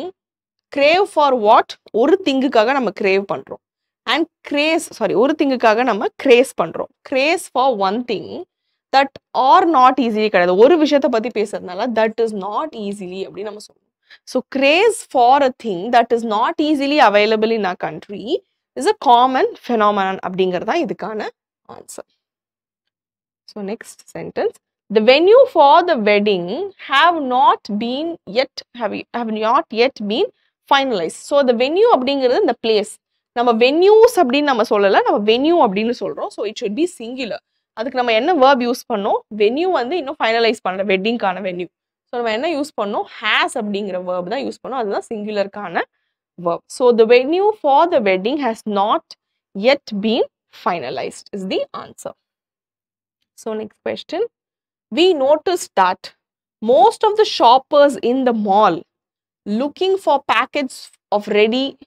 crave for what ஒரு திங்குக்காக நம்ம கிரேவ் பண்ணுறோம் அண்ட் கிரேஸ் சாரி ஒரு திங்குக்காக நம்ம கிரேஸ் பண்ணுறோம் craze for one thing that are not easily கிடையாது ஒரு விஷயத்த பற்றி பேசுறதுனால தட் இஸ் நாட் ஈஸிலி அப்படின்னு நம்ம சொல்லணும் so craze for a thing that is not easily available in a country is a common phenomenon அப்படிங்கிறது தான் இதுக்கான answer So next sentence. The venue for the wedding have not been yet, have, have not yet been finalized. So the venue அப்படிங்கிறது இந்த place. நம்ம venues அப்படின்னு நம்ம சொல்லலை நம்ம venue அப்படின்னு சொல்கிறோம் so it should be singular அதுக்கு நம்ம என்ன வேர்ப் யூஸ் பண்ணோம் வென்யூ வந்து இன்னும் ஃபைனலைஸ் பண்ணல வெட்டிங்கான வென்யூ ஸோ நம்ம என்ன யூஸ் பண்ணோம் ஹேஸ் அப்படிங்கிற வேர்ப் தான் யூஸ் பண்ணோம் அதுதான் சிங்குலருக்கான verb so the venue for the wedding has not yet been finalised is the answer So next question. We noticed that most of the shoppers in the mall looking for packets of ready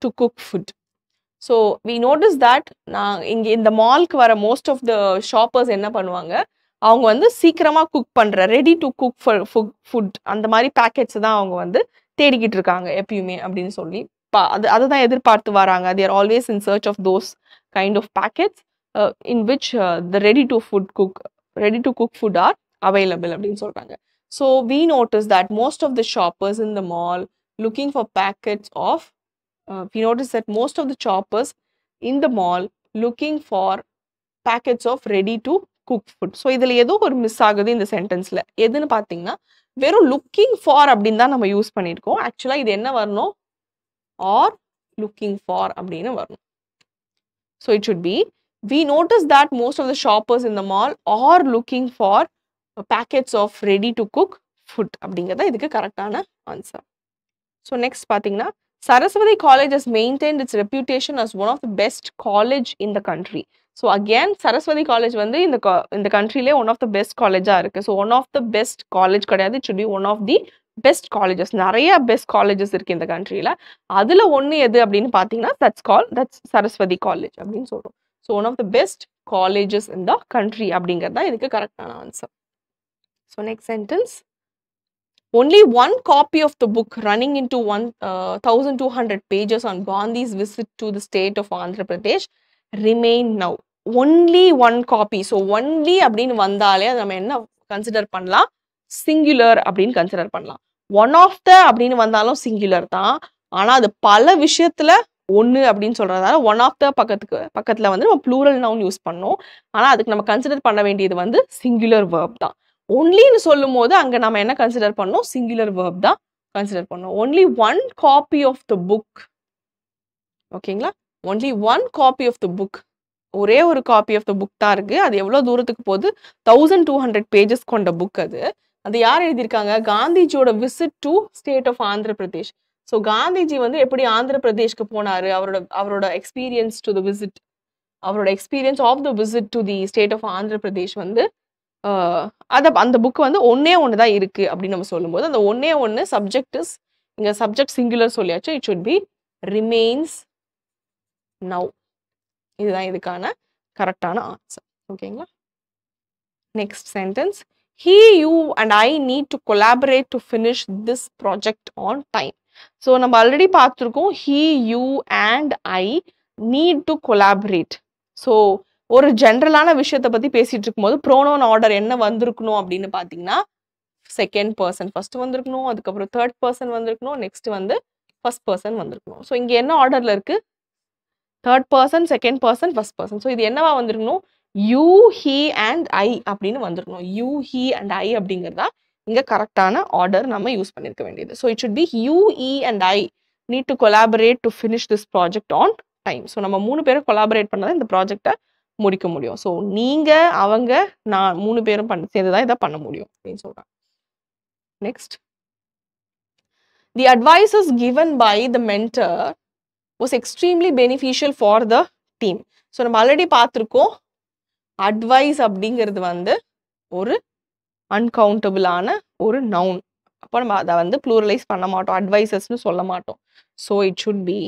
to cook food. So we noticed that இங்க இந்த மால்க்கு வர most of the shoppers என்ன பண்ணுவாங்க அவங்க வந்து சீக்கிரமாக cook பண்ணுற ready to cook food அந்த மாதிரி பேக்கெட்ஸ் தான் அவங்க வந்து தேடிக்கிட்டு இருக்காங்க எப்பயுமே அப்படின்னு சொல்லி அது அதை தான் எதிர்பார்த்து வராங்க they're always in search of those kind of packets in which the ready to food cook ready to cook food are available அப்படின்னு சொல்கிறாங்க so we notice that most of the shoppers in the mall looking for packets of we notice that most of the shoppers in the mall looking for packets of ready to cook food so இதில் ஏதோ ஒரு miss ஆகுது இந்த சென்டென்ஸில் எதுன்னு பார்த்தீங்கன்னா வெறும் looking for அப்படின்னு தான் நம்ம யூஸ் பண்ணியிருக்கோம் ஆக்சுவலாக இது என்ன வரணும் ஆர் லுக்கிங் ஃபார் அப்படின்னு வரணும் so it should be we notice that most of the shoppers in the mall are looking for packets of ready to cook food அப்படிங்கிறத இதுக்கு கரெக்டான ஆன்சர் ஸோ நெக்ஸ்ட் பார்த்தீங்கன்னா Saraswati college is maintain its reputation as one of the best college in the country so again Saraswati college வந்து இந்த இந்த கண்ட்ரிலே one of the best காலேஜாக இருக்குது so one of the best college கிடையாது it should be one of the best colleges நிறைய best colleges இருக்குது இந்த கண்ட்ரியில் அதில் ஒன்று எது அப்படின்னு பார்த்தீங்கன்னா that's call that's Saraswati college அப்படின்னு சொல்கிறோம் so one of the best colleges in the country அப்படிங்கிறது தான் இதுக்கு கரெக்டான answer so next sentence only one copy of the book running in to one thousand two hundred pages on Gandhi's visit to the state of Andhra Pradesh remain now only one copy so only அப்படின்னு வந்தாலே அதை நம்ம என்ன consider பண்ணலாம் singular அப்படின்னு consider பண்ணலாம் one of the அப்படின்னு வந்தாலும் சிங்குலர் தான் ஆனால் அது பல விஷயத்தில் ஒன்று அப்படின்னு சொல்கிறதால ஒன் ஆஃப் த பக்கத்துக்கு பக்கத்தில் வந்து நம்ம ப்ளூரல் நவுன் யூஸ் பண்ணோம் ஆனால் அதுக்கு நம்ம கன்சிடர் பண்ண வேண்டியது வந்து சிங்குலர் வேர்ப் தான் ஒன்லின்னு சொல்லும் போது அங்கே நம்ம என்ன கன்சிடர் பண்ணோம் சிங்குலர் வேர்ப் தான் கன்சிடர் பண்ணோம் only one copy of the book ஓகேங்களா only one copy of the book ஒரே ஒரு காப்பி ஆஃப் த புக் தான் இருக்குது அது எவ்வளோ தூரத்துக்கு போகுது தௌசண்ட் டூ ஹண்ட்ரட் பேஜஸ் கொண்ட புக் அது அது யார் எழுதியிருக்காங்க காந்திஜியோட visit to state of Andhra Pradesh so Gandhiji வந்து எப்படி ஆந்திர பிரதேஷ்க்கு போனாரு அவரோட அவரோட எக்ஸ்பீரியன்ஸ் டு த விசிட் அவரோட experience of the visit to the state of Andhra Pradesh வந்து அதை அந்த புக் வந்து ஒன்னே ஒன்று தான் இருக்குது அப்படின்னு நம்ம சொல்லும்போது அந்த ஒன்னே ஒன்று சப்ஜெக்ட் இஸ் இங்கே சப்ஜெக்ட் சிங்குலர் சொல்லியாச்சு it should be remains now இதுதான் இதுக்கான கரெக்டான ஆன்சர் ஓகேங்களா next sentence he you and I need to collaborate to finish this project on time so நம்ம ஆல்ரெடி பார்த்துருக்கோம் he you and I need to collaborate so ஒரு ஜென்ரலான விஷயத்தை பற்றி பேசிகிட்டு இருக்கும்போது ப்ரோனோன் ஆர்டர் என்ன வந்திருக்கணும் அப்படின்னு பார்த்தீங்கன்னா செகண்ட் பர்சன் ஃபர்ஸ்ட் வந்திருக்கணும் அதுக்கப்புறம் தேர்ட் பர்சன் வந்திருக்கணும் நெக்ஸ்ட் வந்து ஃபர்ஸ்ட் பர்சன் வந்திருக்கணும் ஸோ இங்கே என்ன ஆர்டரில் இருக்கு third person second person first person so இது என்னவா வந்திருக்கணும் யூ ஹீ அண்ட் ஐ அப்படின்னு வந்திருக்கணும் யூ ஹீ அண்ட் ஐ அப்படிங்கிறதா இங்கே கரெக்டான ஆர்டர் நம்ம யூஸ் பண்ணியிருக்க வேண்டியது so it should be you and I need to collaborate to finish this project on time so நம்ம மூணு பேரும் கொலாபரேட் பண்ணால் இந்த ப்ராஜெக்டை முடிக்க முடியும் ஸோ நீங்கள் அவங்க நான் மூணு பேரும் பண்ண சேர்ந்து தான் இதை பண்ண முடியும் அப்படின்னு சொல்கிறாங்க next the advices given by the mentor was extremely beneficial for the team so நம்ம ஆல்ரெடி பார்த்துருக்கோம் அட்வைஸ் அப்படிங்கிறது வந்து ஒரு அன்கவுண்டபுளான ஒரு நவுன் அப்போ நம்ம அதை வந்து ப்ளூரலைஸ் பண்ண மாட்டோம் அட்வைசஸ்ன்னு சொல்ல மாட்டோம் so it should be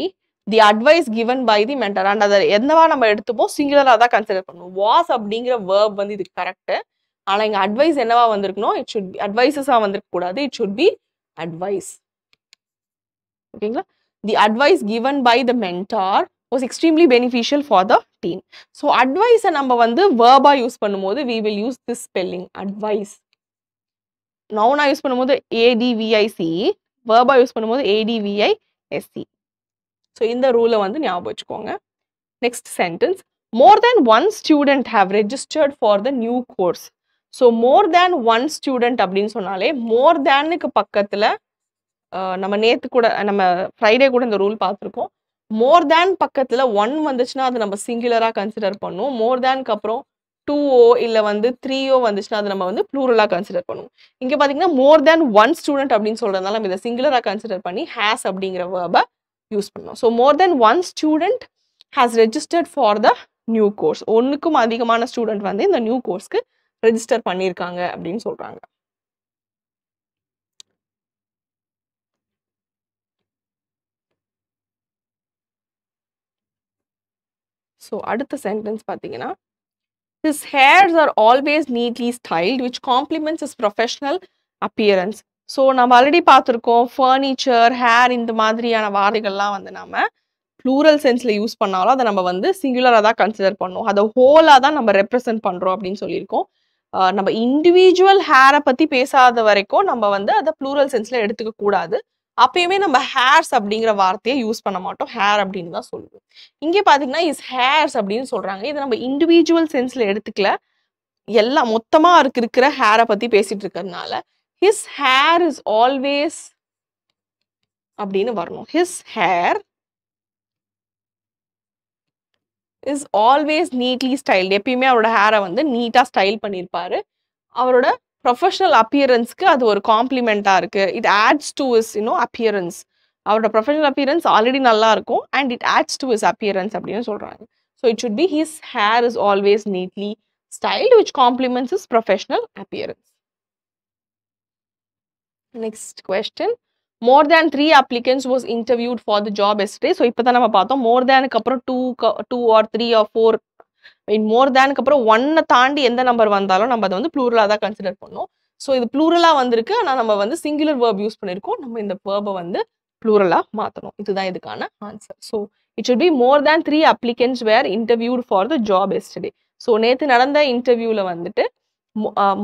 the advice given by the mentor and அதை என்னவா நம்ம எடுத்துப்போம் சிங்குலராக தான் கன்சிடர் பண்ணுவோம் வாஸ் அப்படிங்கிற வேர்ப் வந்து இதுக்கு கரெக்டு ஆனால் இங்கே அட்வைஸ் என்னவா வந்திருக்கணும் இட் ஷுட் பி அட்வைசஸாக வந்திருக்கக்கூடாது இட் ஷுட் பி அட்வைஸ் ஓகேங்களா the advice given by the mentor was extremely beneficial for the team so அட்வைஸை நம்ம வந்து வேர்பாக யூஸ் பண்ணும்போது we will use this spelling advice நவுனா யூஸ் பண்ணும்போது ஏடிவிஐசி வேர்பா யூஸ் பண்ணும்போது ஏடிவிஐ எஸ்சி ஸோ இந்த ரூலை வந்து ஞாபகம் வச்சுக்கோங்க next sentence more than one student have registered for the new course so more than one student அப்படின்னு சொன்னாலே மோர் தேனுக்கு பக்கத்தில் நம்ம நேற்று கூட நம்ம ஃப்ரைடே கூட இந்த ரூல் பார்த்துருக்கோம் மோர் தேன் பக்கத்தில் ஒன் வந்துச்சுன்னா அது நம்ம சிங்குலராக கன்சிடர் பண்ணுவோம் மோர் தேனுக்கு அப்புறம் டூ ஓ இல்லை வந்து த்ரீ ஓ வந்துச்சுன்னா அதை நம்ம வந்து ப்ளூரலாக கன்சிடர் பண்ணுவோம் இங்கே பார்த்தீங்கன்னா மோர் தேன் ஒன் ஸ்டூடெண்ட் அப்படின்னு சொல்கிறதுனால நம்ம இதை சிங்குலராக கன்சிடர் பண்ணி ஹேஸ் அப்படிங்கிற வேர்பை யூஸ் பண்ணோம் so more than one student has registered for the new course ஒன்றுக்கும் அதிகமான ஸ்டூடெண்ட் வந்து இந்த நியூ கோர்ஸ்க்கு ரெஜிஸ்டர் பண்ணியிருக்காங்க அப்படின்னு சொல்கிறாங்க ஸோ அடுத்த சென்டென்ஸ் பார்த்தீங்கன்னா His hairs are always neatly styled, which complements his professional appearance. So நம்ம ஆல்ரெடி பார்த்துருக்கோம் ஃபர்னிச்சர் ஹேர் இந்த மாதிரியான வார்த்தைகள்லாம் வந்து நம்ம ப்ளூரல் சென்ஸில் யூஸ் பண்ணாலும் அதை நம்ம வந்து சிங்குலராக தான் கன்சிடர் பண்ணோம் அதை ஹோலாக தான் நம்ம ரெப்ரசன்ட் பண்ணுறோம் அப்படின்னு சொல்லியிருக்கோம் நம்ம இண்டிவிஜுவல் ஹேரை பற்றி பேசாத வரைக்கும் நம்ம வந்து அதை ப்ளூரல் சென்ஸில் எடுத்துக்க அப்பயுமே நம்ம ஹேர்ஸ் அப்படிங்கிற வார்த்தையை யூஸ் பண்ண மாட்டோம் ஹேர் அப்படின்னு தான் சொல்லுவோம் இங்கே பார்த்தீங்கன்னா இஸ் ஹேர்ஸ் அப்படின்னு சொல்கிறாங்க இதை நம்ம இண்டிவிஜுவல் சென்ஸில் எடுத்துக்கல எல்லாம் மொத்தமாக இருக்கு இருக்கிற ஹேரை பற்றி பேசிகிட்டு இருக்கிறதுனால ஹிஸ் ஹேர் இஸ் ஆல்வேஸ் அப்படின்னு வரணும் his hair is always neatly styled எப்பயுமே அவரோட ஹேரை வந்து நீட்டாக ஸ்டைல் பண்ணியிருப்பாரு அவரோட ப்ரொஃபஷனல் அப்பியரன்ஸ்க்கு அது ஒரு காம்ப்ளிமெண்ட்டாக இருக்குது it adds to is you know appearance அவரோட ப்ரொஃபஷனல் அப்பியரன்ஸ் ஆல்ரெடி நல்லா இருக்கும் and it adds to is appearance அப்படின்னு சொல்கிறாங்க so it should be his hair is always neatly styled which complements his professional appearance. Next question. More than three applicants was interviewed for the job yesterday. So, இப்போ தான் நம்ம பார்த்தோம் more than அப்புறம் two, two or three or four மீன் மோர் தேனுக்கு அப்புறம் ஒன்னை தாண்டி எந்த number வந்தாலும் நம்ம அதை வந்து ப்ளூரலாக தான் கன்சிடர் பண்ணோம் ஸோ இது ப்ளூரலாக வந்திருக்கு ஆனால் நம்ம வந்து சிங்குலர் வேர்ப் யூஸ் பண்ணியிருக்கோம் நம்ம இந்த வேர்பை வந்து ப்ளூரலாக மாற்றணும் இதுதான் இதுக்கான answer so it should be more than three applicants were interviewed for the job yesterday so நேற்று நடந்த இன்டர்வியூவில் வந்துட்டு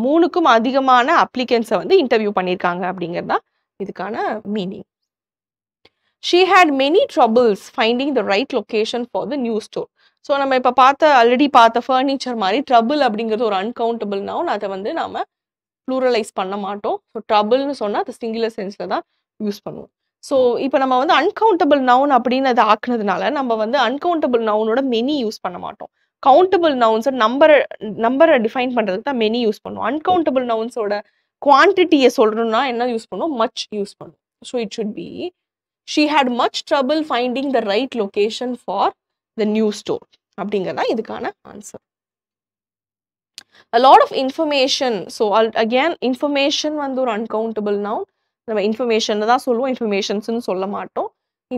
மூணுக்கும் அதிகமான அப்ளிகன்ஸை வந்து இன்டர்வியூ பண்ணியிருக்காங்க அப்படிங்கிறது தான் இதுக்கான meaning she had many troubles finding the right location for the new store so நம்ம இப்போ பார்த்த ஆல்ரெடி பார்த்த ஃபர்னிச்சர் மாதிரி ட்ரபுள் அப்படிங்கிறது ஒரு அன்கவுண்டபிள் நவுன் அதை வந்து நாம் ப்ளூரலைஸ் பண்ண மாட்டோம் ஸோ ட்ரபுள்னு சொன்னால் அது சிங்குலர் சென்ஸில் தான் யூஸ் பண்ணுவோம் ஸோ இப்போ நம்ம வந்து அன்கவுண்டபிள் நவுன் அப்படின்னு அதை ஆக்குனதுனால நம்ம வந்து அன்கவுண்டபிள் நவுனோட மெனி யூஸ் பண்ண மாட்டோம் கவுண்டபிள் நவுன்ஸை நம்பரை நம்பரை டிஃபைன் பண்ணுறதுக்கு தான் மெனி யூஸ் பண்ணுவோம் அன்கவுண்டபிள் நவுன்ஸோட குவான்டிட்டியை சொல்கிறோம்னா என்ன யூஸ் பண்ணுவோம் மச் யூஸ் பண்ணுவோம் so it should be she had much trouble finding the right location for the new store அப்படிங்கிறதா இதுக்கான answer a lot of information so again information வந்து ஒரு அன்கவுண்டபிள் நவுன் நம்ம இன்ஃபர்மேஷன் தான் சொல்லுவோம் இன்ஃபர்மேஷன்ஸ்னு சொல்ல மாட்டோம்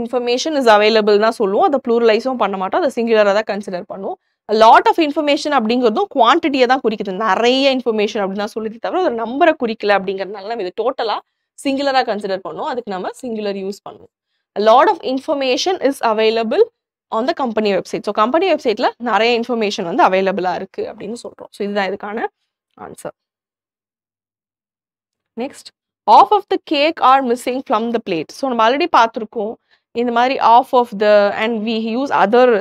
இன்ஃபர்மேஷன் இஸ் அவைலபிள் தான் சொல்லுவோம் அதை ப்ளூரலைஸும் பண்ண மாட்டோம் அதை சிங்குலராக தான் கன்சிடர் பண்ணுவோம் லாட் ஆஃப் இன்ஃபர்மேஷன் அப்படிங்கிறதும் குவான்டிட்டியை தான் குறிக்குது நிறைய இன்ஃபர்மேஷன் அப்படின்னு தான் சொல்லுது தவிர ஒரு நம்பரை குறிக்கல அப்படிங்கிறதுனால நம்ம இது டோட்டலாக சிங்குலராக கன்சிடர் பண்ணுவோம் அதுக்கு நம்ம சிங்குலர் யூஸ் பண்ணுவோம் lot of information is available on the company website so company வெப்சைட்டில் நிறைய இன்ஃபர்மேஷன் வந்து அவைலபிளாக இருக்கு அப்படின்னு சொல்கிறோம் ஸோ இதுதான் இதுக்கான answer next half of the cake are missing from the plate so நம்ம ஆல்ரெடி பார்த்துருக்கோம் இந்த மாதிரி half of the and we use other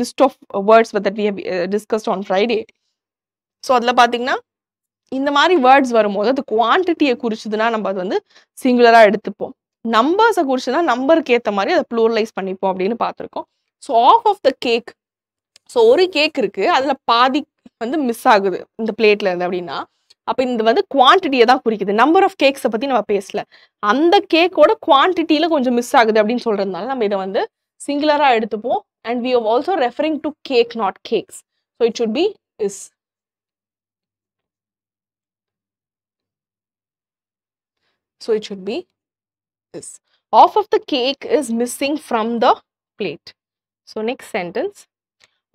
list of words that we discussed on Friday so அதில் பார்த்தீங்கன்னா இந்த மாதிரி வேர்ட்ஸ் வரும்போது அது குவான்டிட்டியை குறிச்சதுன்னா நம்ம அது வந்து சிங்குலராக எடுத்துப்போம் நம்பர்ஸை குறிச்சு தான் நம்பருக்கு ஏற்ற மாதிரி அதை ப்ளூரலைஸ் பண்ணிப்போம் அப்படின்னு பார்த்துருக்கோம் so half of the cake so ஒரு கேக் இருக்குது அதில் பாதி வந்து மிஸ் ஆகுது இந்த பிளேட்ல இருந்து அப்படின்னா அப்போ இந்த வந்து குவான்டிட்டியை தான் குறிக்குது நம்பர் ஆஃப் கேக்ஸை பற்றி நம்ம பேசல அந்த கேக்கோட குவான்டிட்டியில் கொஞ்சம் மிஸ் ஆகுது அப்படின்னு சொல்கிறதுனால நம்ம இதை வந்து சிங்குலராக எடுத்துப்போம் and we have also referring to cake not cakes so it should be is so it should be this. Half of the cake is missing from the plate. So, next sentence.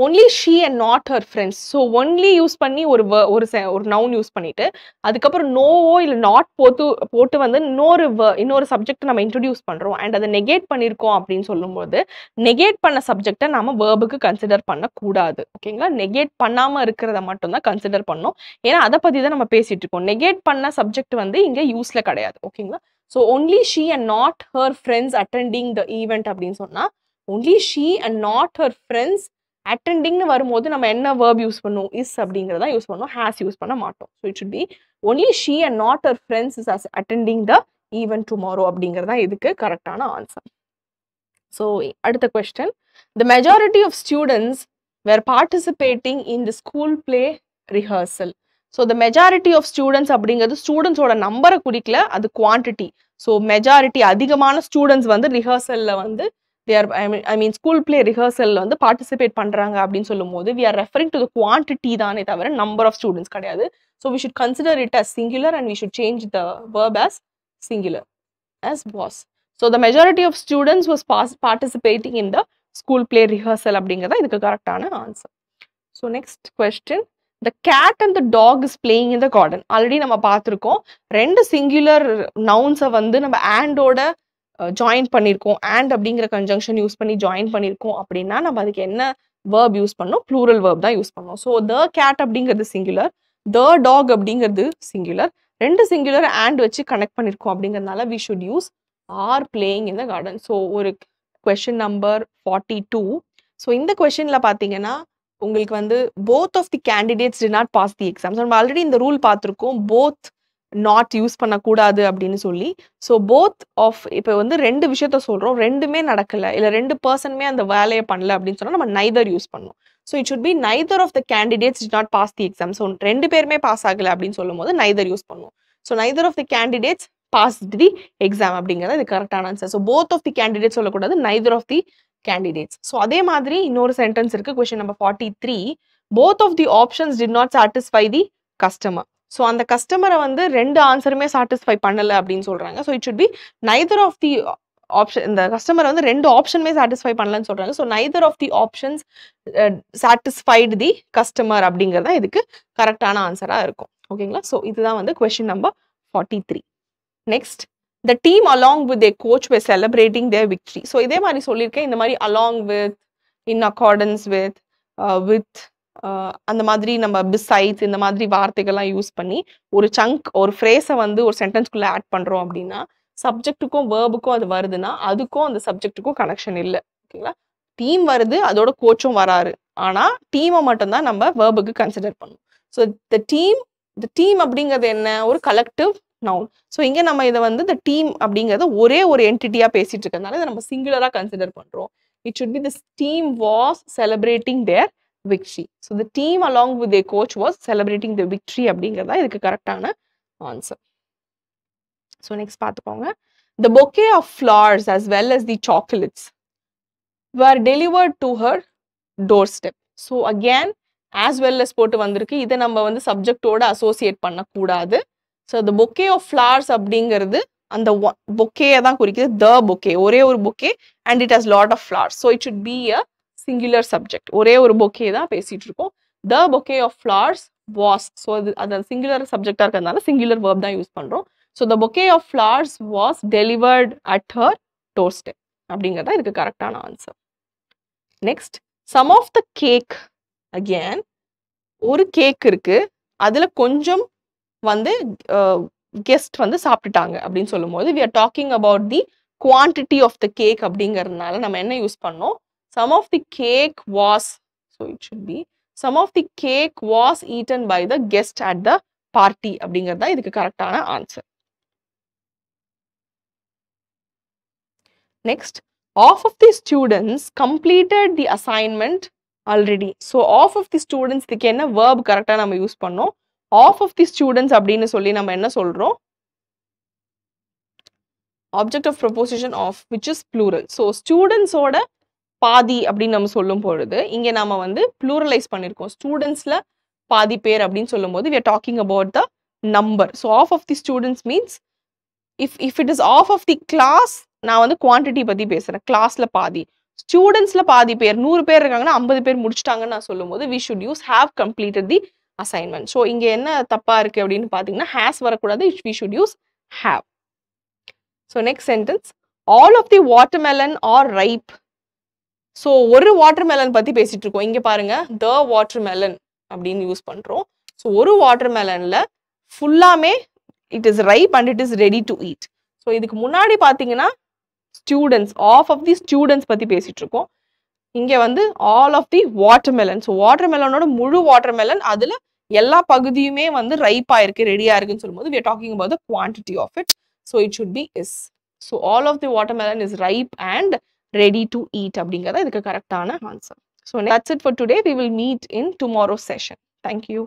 Only she and not her friends so only use பண்ணி ஒரு ஒரு ஒரு noun use பண்ணிட்டு அதுக்கப்புறம் Novo இல்லை not போட்டு போட்டு வந்து இன்னொரு இன்னொரு சப்ஜெக்ட் நம்ம இன்ட்ரடியூஸ் பண்றோம் அண்ட் அதை நெகேட் பண்ணிருக்கோம் அப்படின்னு சொல்லும்போது நெகேட் பண்ண சப்ஜெக்டை நம்ம வேர்புக்கு கன்சிடர் பண்ணக்கூடாது ஓகேங்களா நெகேட் பண்ணாம இருக்கிறத மட்டும்தான் கன்சிடர் பண்ணோம் ஏன்னா அதை பத்தி தான் நம்ம பேசிட்டு இருக்கோம் நெகேட் பண்ண சப்ஜெக்ட் வந்து இங்க யூஸ்ல கிடையாது ஓகேங்களா so only she and not her friends attending the event அப்படின்னு சொன்னால் only she and not her friends அட்டெண்டிங்னு வரும்போது நம்ம என்ன வேர்ப் யூஸ் பண்ணும் இஸ் அப்படிங்கிறத யூஸ் பண்ணுவோம் ஹேஸ் யூஸ் பண்ண மாட்டோம் so it should be only she and not her friends is as attending the event tomorrow அப்படிங்கிறதா இதுக்கு கரெக்டான ஆன்சர் ஸோ அடுத்த question the majority of students were participating in the school play rehearsal so the majority of students அப்படிங்கிறது ஸ்டூடெண்ட்ஸோட நம்பரை குறிக்கல அது quantity so majority அதிகமான ஸ்டூடெண்ட்ஸ் வந்து ரிஹர்சலில் வந்து or I mean school play ரிஹர்சலில் வந்து பார்ட்டிசிபேட் பண்ணுறாங்க அப்படின்னு சொல்லும் போது we are referring to the quantity தானே தவிர நம்பர் ஆஃப் ஸ்டூடெண்ட்ஸ் கிடையாது so we should consider it as singular and we should change the verb as singular as was so the majority of students was was participating in the school play rehearsal அப்படிங்கிறத இதுக்கு கரெக்டான answer so next question the cat and the dog is playing in the garden already நம்ம பார்த்துருக்கோம் ரெண்டு singular நவுன்ஸை வந்து நம்ம ஆண்டோட join பண்ணியிருக்கோம் ஆண்ட் அப்படிங்கிற கன்ஜங்ஷன் யூஸ் பண்ணி ஜாயின் பண்ணியிருக்கோம் அப்படின்னா நம்ம அதுக்கு என்ன வேர்ப் யூஸ் பண்ணோம் ப்ளூரல் வேர்ப் தான் யூஸ் பண்ணோம் ஸோ த கேட் அப்படிங்கிறது சிங்குலர் த டாக் அப்படிங்கிறது சிங்குலர் ரெண்டு சிங்குலர் ஆண்ட் வச்சு கனெக்ட் பண்ணியிருக்கோம் அப்படிங்கிறதுனால we should use are playing in the garden so ஒரு question number forty two so இந்த கொஷினில் பார்த்தீங்கன்னா உங்களுக்கு வந்து both of the candidates did not pass the exams நம்ம ஆல்ரெடி இந்த ரூல் பார்த்துருக்கோம் போத் நாட் யூஸ் பண்ணக்கூடாது அப்படின்னு சொல்லி ஸோ போத் ஆஃப் இப்போ வந்து ரெண்டு விஷயத்த சொல்கிறோம் ரெண்டுமே நடக்கலை இல்லை ரெண்டு பர்சனுமே அந்த வேலையை பண்ணல அப்படின்னு சொன்னால் நம்ம நைதர் யூஸ் பண்ணணும் so it should be neither of the candidates did not pass the exam so ரெண்டு பேருமே பாஸ் ஆகலை அப்படின்னு சொல்லும் போது நைதர் யூஸ் பண்ணுவோம் so neither of the candidates pass the exam அப்படிங்கிறது இது கரெக்டான answer so both of the candidate சொல்லக்கூடாது neither of the candidates so அதே மாதிரி இன்னொரு சென்டென்ஸ் இருக்கு question number 43 both of the options did not satisfy the customer so அந்த கஸ்டமரை வந்து ரெண்டு ஆன்சருமே சாட்டிஸ்ஃபை பண்ணலை அப்படின்னு சொல்கிறாங்க so it should be neither of the option இந்த கஸ்டமரை வந்து ரெண்டு ஆப்ஷனுமே சாட்டிஸ்ஃபை பண்ணலன்னு சொல்கிறாங்க so neither of the options satisfied the customer அப்படிங்கிறது இதுக்கு கரெக்டான ஆன்சராக இருக்கும் ஓகேங்களா ஸோ இதுதான் வந்து question number forty three next the team along with a coach were celebrating their victory so இதே மாதிரி சொல்லியிருக்கேன் இந்த மாதிரி along with in accordance with with அந்த மாதிரி நம்ம பிசைட்ஸ் இந்த மாதிரி வார்த்தைகள்லாம் யூஸ் பண்ணி ஒரு சங்க் ஒரு ஃப்ரேஸை வந்து ஒரு சென்டென்ஸ்குள்ளே ஆட் பண்ணுறோம் அப்படின்னா சப்ஜெக்ட்டுக்கும் வேர்புக்கும் அது வருதுன்னா அதுக்கும் அந்த சப்ஜெக்ட்டுக்கும் கனெக்ஷன் இல்லை ஓகேங்களா டீம் வருது அதோட கோச்சும் வராரு ஆனால் டீமை மட்டும்தான் நம்ம வேர்புக்கு கன்சிடர் பண்ணும் so the team the team அப்படிங்கிறது என்ன ஒரு கலெக்டிவ் நவுன் ஸோ இங்கே நம்ம இதை வந்து இந்த டீம் அப்படிங்கிறது ஒரே ஒரு என்டிட்டியாக பேசிட்டு இருக்கிறதுனால இதை நம்ம சிங்குலராக கன்சிடர் பண்ணுறோம் it should be this team was celebrating their victory so the team along with a coach was celebrating the victory அப்படிங்கிறதா இதுக்கு கரெக்டான ஆன்சர் ஸோ நெக்ஸ்ட் பார்த்துக்கோங்க the bouquet of flowers as well as the chocolates were delivered to her doorstep so again as well as போட்டு வந்திருக்கு இதை நம்ம வந்து சப்ஜெக்டோட அசோசியேட் பண்ணக்கூடாது ஸோ அந்த பொக்கே ஆஃப் ஃப்ளவர்ஸ் அப்படிங்கிறது அந்த பொக்கேயை தான் குறிக்குது த பொக்கே ஒரே ஒரு bouquet and it has lot of flowers so it should be a singular subject ஒரே ஒரு பொக்கே தான் பேசிகிட்டு இருக்கோம் the bouquet of flowers was so அது அது சிங்குலர் சப்ஜெக்டாக இருக்கிறதுனால சிங்குலர் வேர்ப் தான் யூஸ் பண்ணுறோம் so the bouquet of flowers was delivered at her doorstep அப்படிங்கிறதா இதுக்கு கரெக்டான answer next some of the cake again ஒரு கேக் இருக்கு அதில் கொஞ்சம் வந்து கெஸ்ட் வந்து சாப்பிட்டுட்டாங்க அப்படின்னு சொல்லும்போது we are talking about the quantity of the cake அப்படிங்கிறதுனால நம்ம என்ன யூஸ் பண்ணோம் some of the cake was so it should be some of the cake was eaten by the guest at the party அப்படிங்கிறது தான் இதுக்கு கரெக்டான answer next half of the students completed the assignment already so half of the students இதுக்கு என்ன verb கரெக்டாக நம்ம use பண்ணோம் of of the students அப்படின்னு சொல்லி நம்ம என்ன சொல்கிறோம் object of preposition of which is plural so ஸ்டூடெண்ட்ஸோட பாதி அப்படின்னு நம்ம சொல்லும் பொழுது இங்கே நாம் வந்து ப்ளூரலைஸ் பண்ணியிருக்கோம் ஸ்டூடெண்ட்ஸில் பாதி பேர் அப்படின்னு சொல்லும்போது we are talking about the number so half of the students means if if it is half of the class நான் வந்து குவான்டிட்டி பற்றி பேசுகிறேன் கிளாஸில் பாதி ஸ்டூடெண்ட்ஸில் பாதி பேர் நூறு பேர் இருக்காங்கன்னா ஐம்பது பேர் முடிச்சிட்டாங்கன்னு நான் சொல்லும்போது we should use have completed the assignment so இங்கே என்ன தப்பாக இருக்குது அப்படின்னு பார்த்தீங்கன்னா ஹேஸ் வரக்கூடாது it we should use have so next sentence all of the watermelon are ripe so ஒரு வாட்டர்மெலன் பற்றி பேசிகிட்டு இருக்கோம் இங்கே பாருங்கள் த வாட்டர்மெலன் அப்படின்னு யூஸ் பண்ணுறோம் ஸோ ஒரு வாட்டர்மெலனில் ஃபுல்லாமே it is ripe and it is ready to eat so இதுக்கு முன்னாடி பார்த்தீங்கன்னா students half of the students பற்றி பேசிகிட்டு இருக்கோம் இங்கே வந்து all of the watermelon so வாட்டர்மெலனோட முழு வாட்டர்மெலன் அதில் எல்லா பகுதியுமே வந்து ரைப் ஆயிருக்கு ரெடியா இருக்குன்னு சொல்லும்போது we talking about the quantity of it so it should be is so all of the watermelon is ripe and ready to eat அப்படிங்கிறத இதுக்கு கரெக்டான answer so that's it for today we will meet in tomorrow session thank you